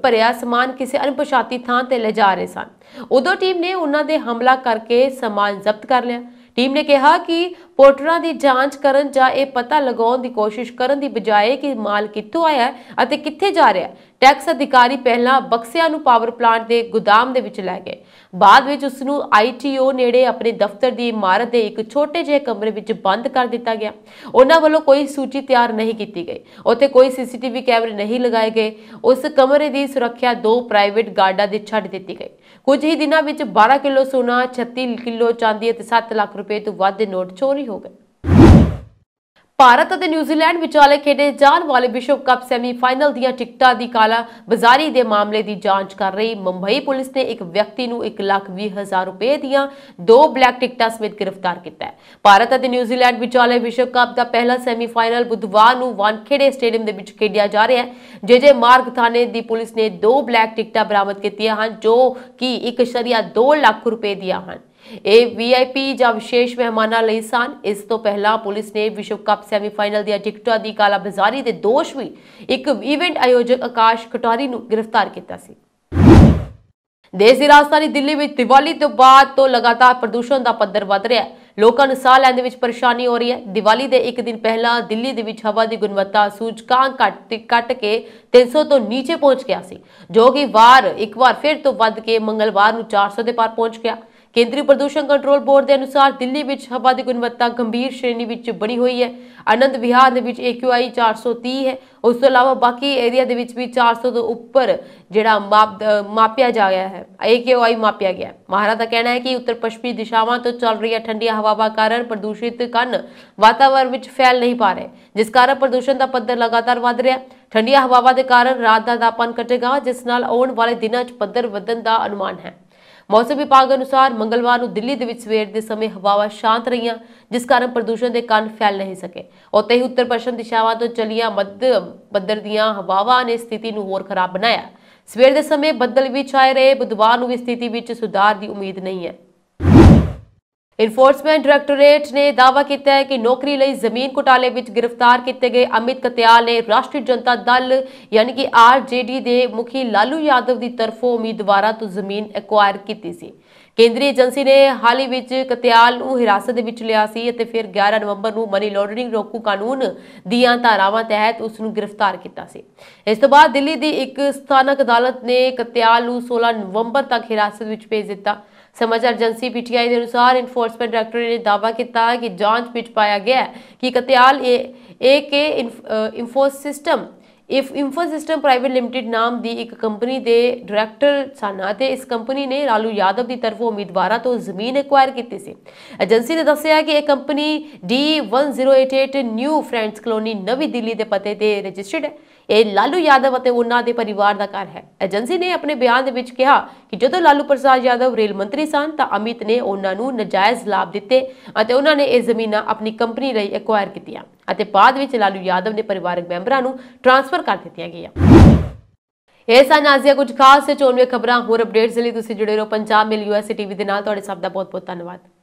Speaker 1: ਭਰਿਆ ਸਮਾਨ ਕਿਸੇ ਅਣਪਛਾਤੀ ਥਾਂ ਤੇ ਲਿਜਾ ਰਹੇ ਸਨ ਉਦੋਂ ਟੀਮ ਨੇ ਉਹਨਾਂ ਦੇ ਹਮਲਾ ਕਰਕੇ ਸਮਾਨ ਜ਼ਬਤ ਕਰ ਲਿਆ ਟੀਮ ਨੇ ਕਿਹਾ ਕਿ ਪੋਰਟਰਾਂ ਦੀ ਜਾਂਚ ਕਰਨ ਜਾਂ ਇਹ ਪਤਾ ਲਗਾਉਣ ਦੀ ਕੋਸ਼ਿਸ਼ ਕਰਨ ਦੀ ਬਜਾਏ ਕਿ ਮਾਲ ਕਿੱਥੋਂ ਆਇਆ ਹੈ ਅਤੇ ਕਿੱਥੇ ਜਾ ਰਿਹਾ ਹੈ ਟੈਕਸ ਅਧਿਕਾਰੀ ਪਹਿਲਾਂ ਬਕਸਿਆਂ ਨੂੰ ਪਾਵਰ ਪਲਾਂਟ ਦੇ ਗੋਦਾਮ ਦੇ ਵਿੱਚ ਲੈ ਗਏ ਬਾਅਦ ਵਿੱਚ ਉਸ ਨੂੰ ਆਈਟੀਓ ਨੇੜੇ ਆਪਣੇ ਦਫ਼ਤਰ ਦੀ ਇਮਾਰਤ ਦੇ ਇੱਕ ਛੋਟੇ ਜਿਹੇ ਕਮਰੇ ਵਿੱਚ ਬੰਦ ਕਰ ਦਿੱਤਾ ਗਿਆ ਉਹਨਾਂ ਵੱਲੋਂ ਕੋਈ ਸੂਚੀ ਤਿਆਰ ਨਹੀਂ ਕੀਤੀ ਗਈ ਉੱਥੇ ਕੋਈ ਸੀਸੀਟੀਵੀ ਕੈਮਰੇ ਨਹੀਂ ਲਗਾਏ ਗਏ ਉਸ ਕਮਰੇ ਦੀ ਸੁਰੱਖਿਆ ਦੋ ਪ੍ਰਾਈਵੇਟ ਗਾਰਡਾਂ ਦੇ ਛੱਡ ਦਿੱਤੀ ਗਈ ਕੁਝ ਹੀ ਦਿਨਾਂ ਵਿੱਚ 12 ਕਿਲੋ ਸੋਨਾ 36 ਕਿਲੋ ਚਾਂਦੀ ਅਤੇ 7 ਲੱਖ ਰੁਪਏ ਤੋਂ ਵੱਧ ਦੇ ਨੋਟ ਚੋਰੀ ਹੋ ਗਏ ਭਾਰਤ ਅਤੇ ਨਿਊਜ਼ੀਲੈਂਡ ਵਿਚਾਲੇ ਖੇਡੇ ਜਾਣ ਵਾਲੇ ਵਿਸ਼ਵ ਕੱਪ ਸੈਮੀਫਾਈਨਲ ਦੀਆਂ ਟਿਕਟਾਂ ਦੀ ਕਾਲਾ ਬਾਜ਼ਾਰੀ ਦੇ ਮਾਮਲੇ ਦੀ ਜਾਂਚ ਕਰ ਰਹੀ ਮੁੰਬਈ ਪੁਲਿਸ ਨੇ ਇੱਕ ਵਿਅਕਤੀ ਨੂੰ 1 ਲੱਖ 20 ਹਜ਼ਾਰ ਰੁਪਏ ਦੀਆਂ ਦੋ ਬਲੈਕ ਟਿਕਟਾਂ ਸਮੇਤ ਗ੍ਰਿਫਤਾਰ ਕੀਤਾ ਹੈ ਭਾਰਤ ਅਤੇ ਨਿਊਜ਼ੀਲੈਂਡ ਵਿਚਾਲੇ ਵਿਸ਼ਵ ਕੱਪ ਦਾ ਪਹਿਲਾ ਸੈਮੀਫਾਈਨਲ ਬੁੱਧਵਾਰ ਨੂੰ ਵਾਨਖੇੜੇ ਸਟੇਡੀਅਮ ਦੇ ਵਿੱਚ ਖੇਡਿਆ ਜਾ ਰਿਹਾ ਹੈ ਜਿਜੇ ਮਾਰਗ ਥਾਣੇ ਦੀ ਪੁਲਿਸ ਨੇ ਦੋ ਬਲੈਕ ਟਿਕਟਾਂ ਬਰਾਮਦ ਕੀਤੀਆਂ ਹਨ ਜੋ ਕਿ 1.2 ਲੱਖ ਰੁਪਏ ਦੀਆਂ ਹਨ ਇਹ ਵੀਆਈਪੀ ਜਾਂ ਵਿਸ਼ੇਸ਼ ਮਹਿਮਾਨਾਂ ਲਈ ਸਨ ਇਸ ਤੋਂ ਪਹਿਲਾਂ ਪੁਲਿਸ ਨੇ ਵਿਸ਼ਵ ਕੱਪ ਸੈਮੀਫਾਈਨਲ ਦੀਆਂ ਟਿਕਟਾਂ ਦੀ ਕਾਲਾਬਾਜ਼ਾਰੀ ਦੇ ਦੋਸ਼ ਵਿੱਚ ਇੱਕ ਇਵੈਂਟ ਆਯੋਜਕ ਆਕਾਸ਼ ਕਟਾਰੀ ਨੂੰ ਗ੍ਰਿਫਤਾਰ ਕੀਤਾ ਸੀ ਦੇਸ਼ ਦੀ ਰਾਜਧਾਨੀ ਦਿੱਲੀ ਵਿੱਚ ਦੀਵਾਲੀ ਤੋਂ ਬਾਅਦ ਤੋਂ ਲਗਾਤਾਰ ਪ੍ਰਦੂਸ਼ਣ ਦਾ ਪੱਧਰ ਵੱਧ ਰਿਹਾ ਹੈ ਲੋਕਾਂ ਨੂੰ ਸਾਹ ਲੈਣ ਦੇ ਵਿੱਚ ਪਰੇਸ਼ਾਨੀ ਹੋ ਰਹੀ ਹੈ ਦੀਵਾਲੀ ਦੇ ਇੱਕ ਦਿਨ ਪਹਿਲਾਂ ਦਿੱਲੀ ਦੇ ਵਿੱਚ ਹਵਾ ਦੀ ਗੁਣਵੱਤਾ ਸੂਚਕਾਂਕ ਘਟ ਘਟ ਕੇ 300 ਤੋਂ ਨੀਚੇ ਪਹੁੰਚ ਗਿਆ ਸੀ ਜੋ ਕਿ ਵਾਰ ਇੱਕ ਵਾਰ ਫਿਰ ਤੋਂ ਵੱਧ ਕੇ ਮੰਗਲਵਾਰ ਨੂੰ 400 ਦੇ ਪਾਰ ਪਹੁੰਚ ਗਿਆ ਕੇਂਦਰੀ ਪ੍ਰਦੂਸ਼ਣ ਕੰਟਰੋਲ ਬੋਰਡ ਦੇ ਅਨੁਸਾਰ ਦਿੱਲੀ ਵਿੱਚ ਹਵਾ ਦੀ ਗੁਣਵੱਤਾ ਗੰਭੀਰ ਸ਼੍ਰੇਣੀ ਵਿੱਚ ਬਣੀ ਹੋਈ ਹੈ ਆਨੰਦ ਵਿਹਾਰ ਦੇ ਵਿੱਚ AQI 430 ਹੈ ਉਸ ਤੋਂ ਇਲਾਵਾ ਬਾਕੀ ਏਰੀਆ ਦੇ ਵਿੱਚ ਵੀ 400 ਤੋਂ ਉੱਪਰ ਜਿਹੜਾ ਮਾਪਿਆ ਜਾ ਗਿਆ ਹੈ AQI ਮਾਪਿਆ ਗਿਆ ਮਹਾਰਾ ਦਾ ਕਹਿਣਾ ਹੈ ਕਿ ਉੱਤਰ ਪੱਛਮੀ ਦਿਸ਼ਾਵਾਂ ਤੋਂ ਚੱਲ ਰਹੀਆਂ ਠੰਡੀਆਂ ਹਵਾਵਾਂ ਕਾਰਨ ਪ੍ਰਦੂਸ਼ਿਤ ਕਣ ਵਾਤਾਵਰਣ ਵਿੱਚ ਫੈਲ ਨਹੀਂ ਪਾ ਰਹੇ ਜਿਸ ਕਾਰਨ ਪ੍ਰਦੂਸ਼ਣ ਦਾ ਪੱਧਰ ਲਗਾਤਾਰ ਵਧ ਰਿਹਾ ਠੰਡੀਆਂ ਹਵਾਵਾਂ ਦੇ ਕਾਰਨ ਰਾਤ ਦਾ ਤਾਪਮਾਨ ਘਟੇਗਾ ਜਿਸ ਨਾਲ ਆਉਣ ਵਾਲੇ ਦਿਨਾਂ 'ਚ ਪੱਧਰ ਵਧਣ ਦਾ ਅਨੁਮਾਨ ਹੈ ਮੌਸਮ ਵਿਭਾਗ ਅਨੁਸਾਰ ਮੰਗਲਵਾਰ ਨੂੰ ਦਿੱਲੀ ਦੇ ਵਿੱਚ ਸਵੇਰ ਦੇ ਸਮੇਂ ਹਵਾਵਾਂ ਸ਼ਾਂਤ ਰਹੀਆਂ ਜਿਸ ਕਾਰਨ ਪ੍ਰਦੂਸ਼ਣ ਦੇ ਕਣ ਫੈਲ ਨਹੀਂ ਸਕੇ ਉੱਤੇ ਹੀ ਉੱਤਰ ਪੱਛਮ ਦਿਸ਼ਾਵਾਂ ਤੋਂ ਚਲੀਆਂ ਮੱਧ ਬੱਦਰ ਦੀਆਂ ਹਵਾਵਾਂ ਨੇ ਸਥਿਤੀ ਨੂੰ ਹੋਰ ਖਰਾਬ ਬਣਾਇਆ ਸਵੇਰ ਦੇ ਸਮੇਂ ਬੱਦਲ ਵੀ ਛਾਏ ਰਹੇ ਬੁੱਧਵਾਰ ਨੂੰ ਵੀ ਸਥਿਤੀ ਵਿੱਚ ਸੁਧਾਰ ਦੀ ਉਮੀਦ ਨਹੀਂ ਹੈ ਇਨਫੋਰਸਮੈਂਟ ਡਾਇਰੈਕਟੋਰੇਟ ਨੇ ਦਾਵਾ ਕੀਤਾ ਹੈ ਕਿ ਨੌਕਰੀ ਲਈ ਜ਼ਮੀਨ ਘੁਟਾਲੇ ਵਿੱਚ ਗ੍ਰਿਫਤਾਰ ਕੀਤੇ ਗਏ ਅਮਿਤ ਕਤਿਆਲ ਨੇ ਰਾਸ਼ਟਰੀ ਜਨਤਾ ਦਲ ਯਾਨੀ ਕਿ ਆਰਜੇਡੀ ਦੇ ਮੁਖੀ ਲਾਲੂ ਯਾਦਵ ਦੀ ਤਰਫੋਂ ਉਮੀਦਵਾਰਾਂ ਤੋਂ ਜ਼ਮੀਨ ਐਕਵਾਇਰ ਕੀਤੀ ਸੀ ਕੇਂਦਰੀ ਏਜੰਸੀ ਨੇ ਹਾਲ ਹੀ ਵਿੱਚ ਕਤਿਆਲ ਨੂੰ ਹਿਰਾਸਤ ਵਿੱਚ ਲਿਆ ਸੀ ਅਤੇ ਫਿਰ 11 ਨਵੰਬਰ ਨੂੰ ਮਨੀ ਲਾਂਡਰਿੰਗ ਰੋਕੂ ਕਾਨੂੰਨ ਦੀਆਂ ਧਾਰਾਵਾਂ ਤਹਿਤ ਉਸ ਨੂੰ ਗ੍ਰਿਫਤਾਰ ਕੀਤਾ ਸੀ ਇਸ ਤੋਂ ਬਾਅਦ ਦਿੱਲੀ ਦੀ ਇੱਕ ਸਥਾਨਕ ਅਦਾਲਤ ਨੇ ਕਤਿਆਲ ਨੂੰ 16 ਨਵੰਬਰ ਤੱਕ ਹਿਰਾਸਤ ਵਿੱਚ ਭੇਜ ਦਿੱਤਾ ਸਮਾਚਾਰ ਏਜੰਸੀ ਪੀਟੀਆਈ ਦੇ ਅਨੁਸਾਰ ਇਨਫੋਰਸਮੈਂਟ ਡਾਇਰੈਕਟੋਰੇਟ ਨੇ ਦਾਵਾ ਕੀਤਾ ਕਿ ਜਾਂਚ ਵਿੱਚ ਪਾਇਆ ਗਿਆ ਕਿ ਕਤਿਆਲ ਏਕੇ ਇਨਫੋਸ ਸਿਸਟਮ ਇਫ ਇਨਫੋ ਸਿਸਟਮ ਪ੍ਰਾਈਵੇਟ ਲਿਮਟਿਡ ਨਾਮ ਦੀ ਇੱਕ ਕੰਪਨੀ ਦੇ ਡਾਇਰੈਕਟਰ ਸਾਨਾ ਤੇ ਇਸ ਕੰਪਨੀ ਨੇ ਰਾਲੂ ਯਾਦਵ ਦੀ ਤਰਫੋਂ ਉਮੀਦਵਾਰਾਂ ਤੋਂ ਜ਼ਮੀਨ ਐਕਵਾਇਰ ਕੀਤੀ ਸੀ ਏਜੰਸੀ ਨੇ ਦੱਸਿਆ ਕਿ ਇਹ company D1088 new friends colony ਨਵੀਂ ਦਿੱਲੀ ਦੇ ਪਤੇ ਤੇ ਰਜਿਸਟਰਡ ਹੈ ਇਹ ਲਾਲੂ ਯਾਦਵ ਅਤੇ ਉਹਨਾਂ ਦੇ ਪਰਿਵਾਰ ਦਾ ਘਰ ਹੈ ਏਜੰਸੀ ਨੇ ਆਪਣੇ ਬਿਆਨ ਦੇ ਵਿੱਚ ਕਿਹਾ ਕਿ ਜਦੋਂ ਲਾਲੂ ਪ੍ਰਸਾਦ ਯਾਦਵ ਰੇਲ ਮੰਤਰੀ ਸਨ ਤਾਂ ਅਮਿਤ ਨੇ ਉਹਨਾਂ ਨੂੰ ਨਜਾਇਜ਼ ਲਾਭ ਦਿੱਤੇ ਅਤੇ ਉਹਨਾਂ ਨੇ ਇਹ ਜ਼ਮੀਨਾਂ ਆਪਣੀ ਕੰਪਨੀ ਲਈ ਐਕਵਾਇਰ ਕੀਤੀਆਂ ਅਤੇ ਬਾਅਦ ਵਿੱਚ ਲਾਲੂ ਯਾਦਵ ਨੇ ਪਰਿਵਾਰਕ ਮੈਂਬਰਾਂ ਨੂੰ ਟ੍ਰਾਂਸਫਰ ਕਰ ਦਿੱਤੀਆਂ ਗਈਆਂ ਇਸ ਅਨਾਜ਼ੀਆ ਕੁਝ ਖਾਸ ਤੇ ਖਬਰਾਂ ਹੋਰ ਅਪਡੇਟਸ ਲਈ ਤੁਸੀਂ ਜੁੜੇ ਰਹੋ ਪੰਜਾਬ ਮਿਲ ਯੂਐਸਏ ਟੀਵੀ ਦੇ ਨਾਲ ਤੁਹਾਡੇ ਸਭ ਦਾ ਬਹੁਤ ਬਹੁਤ ਧੰਨਵਾਦ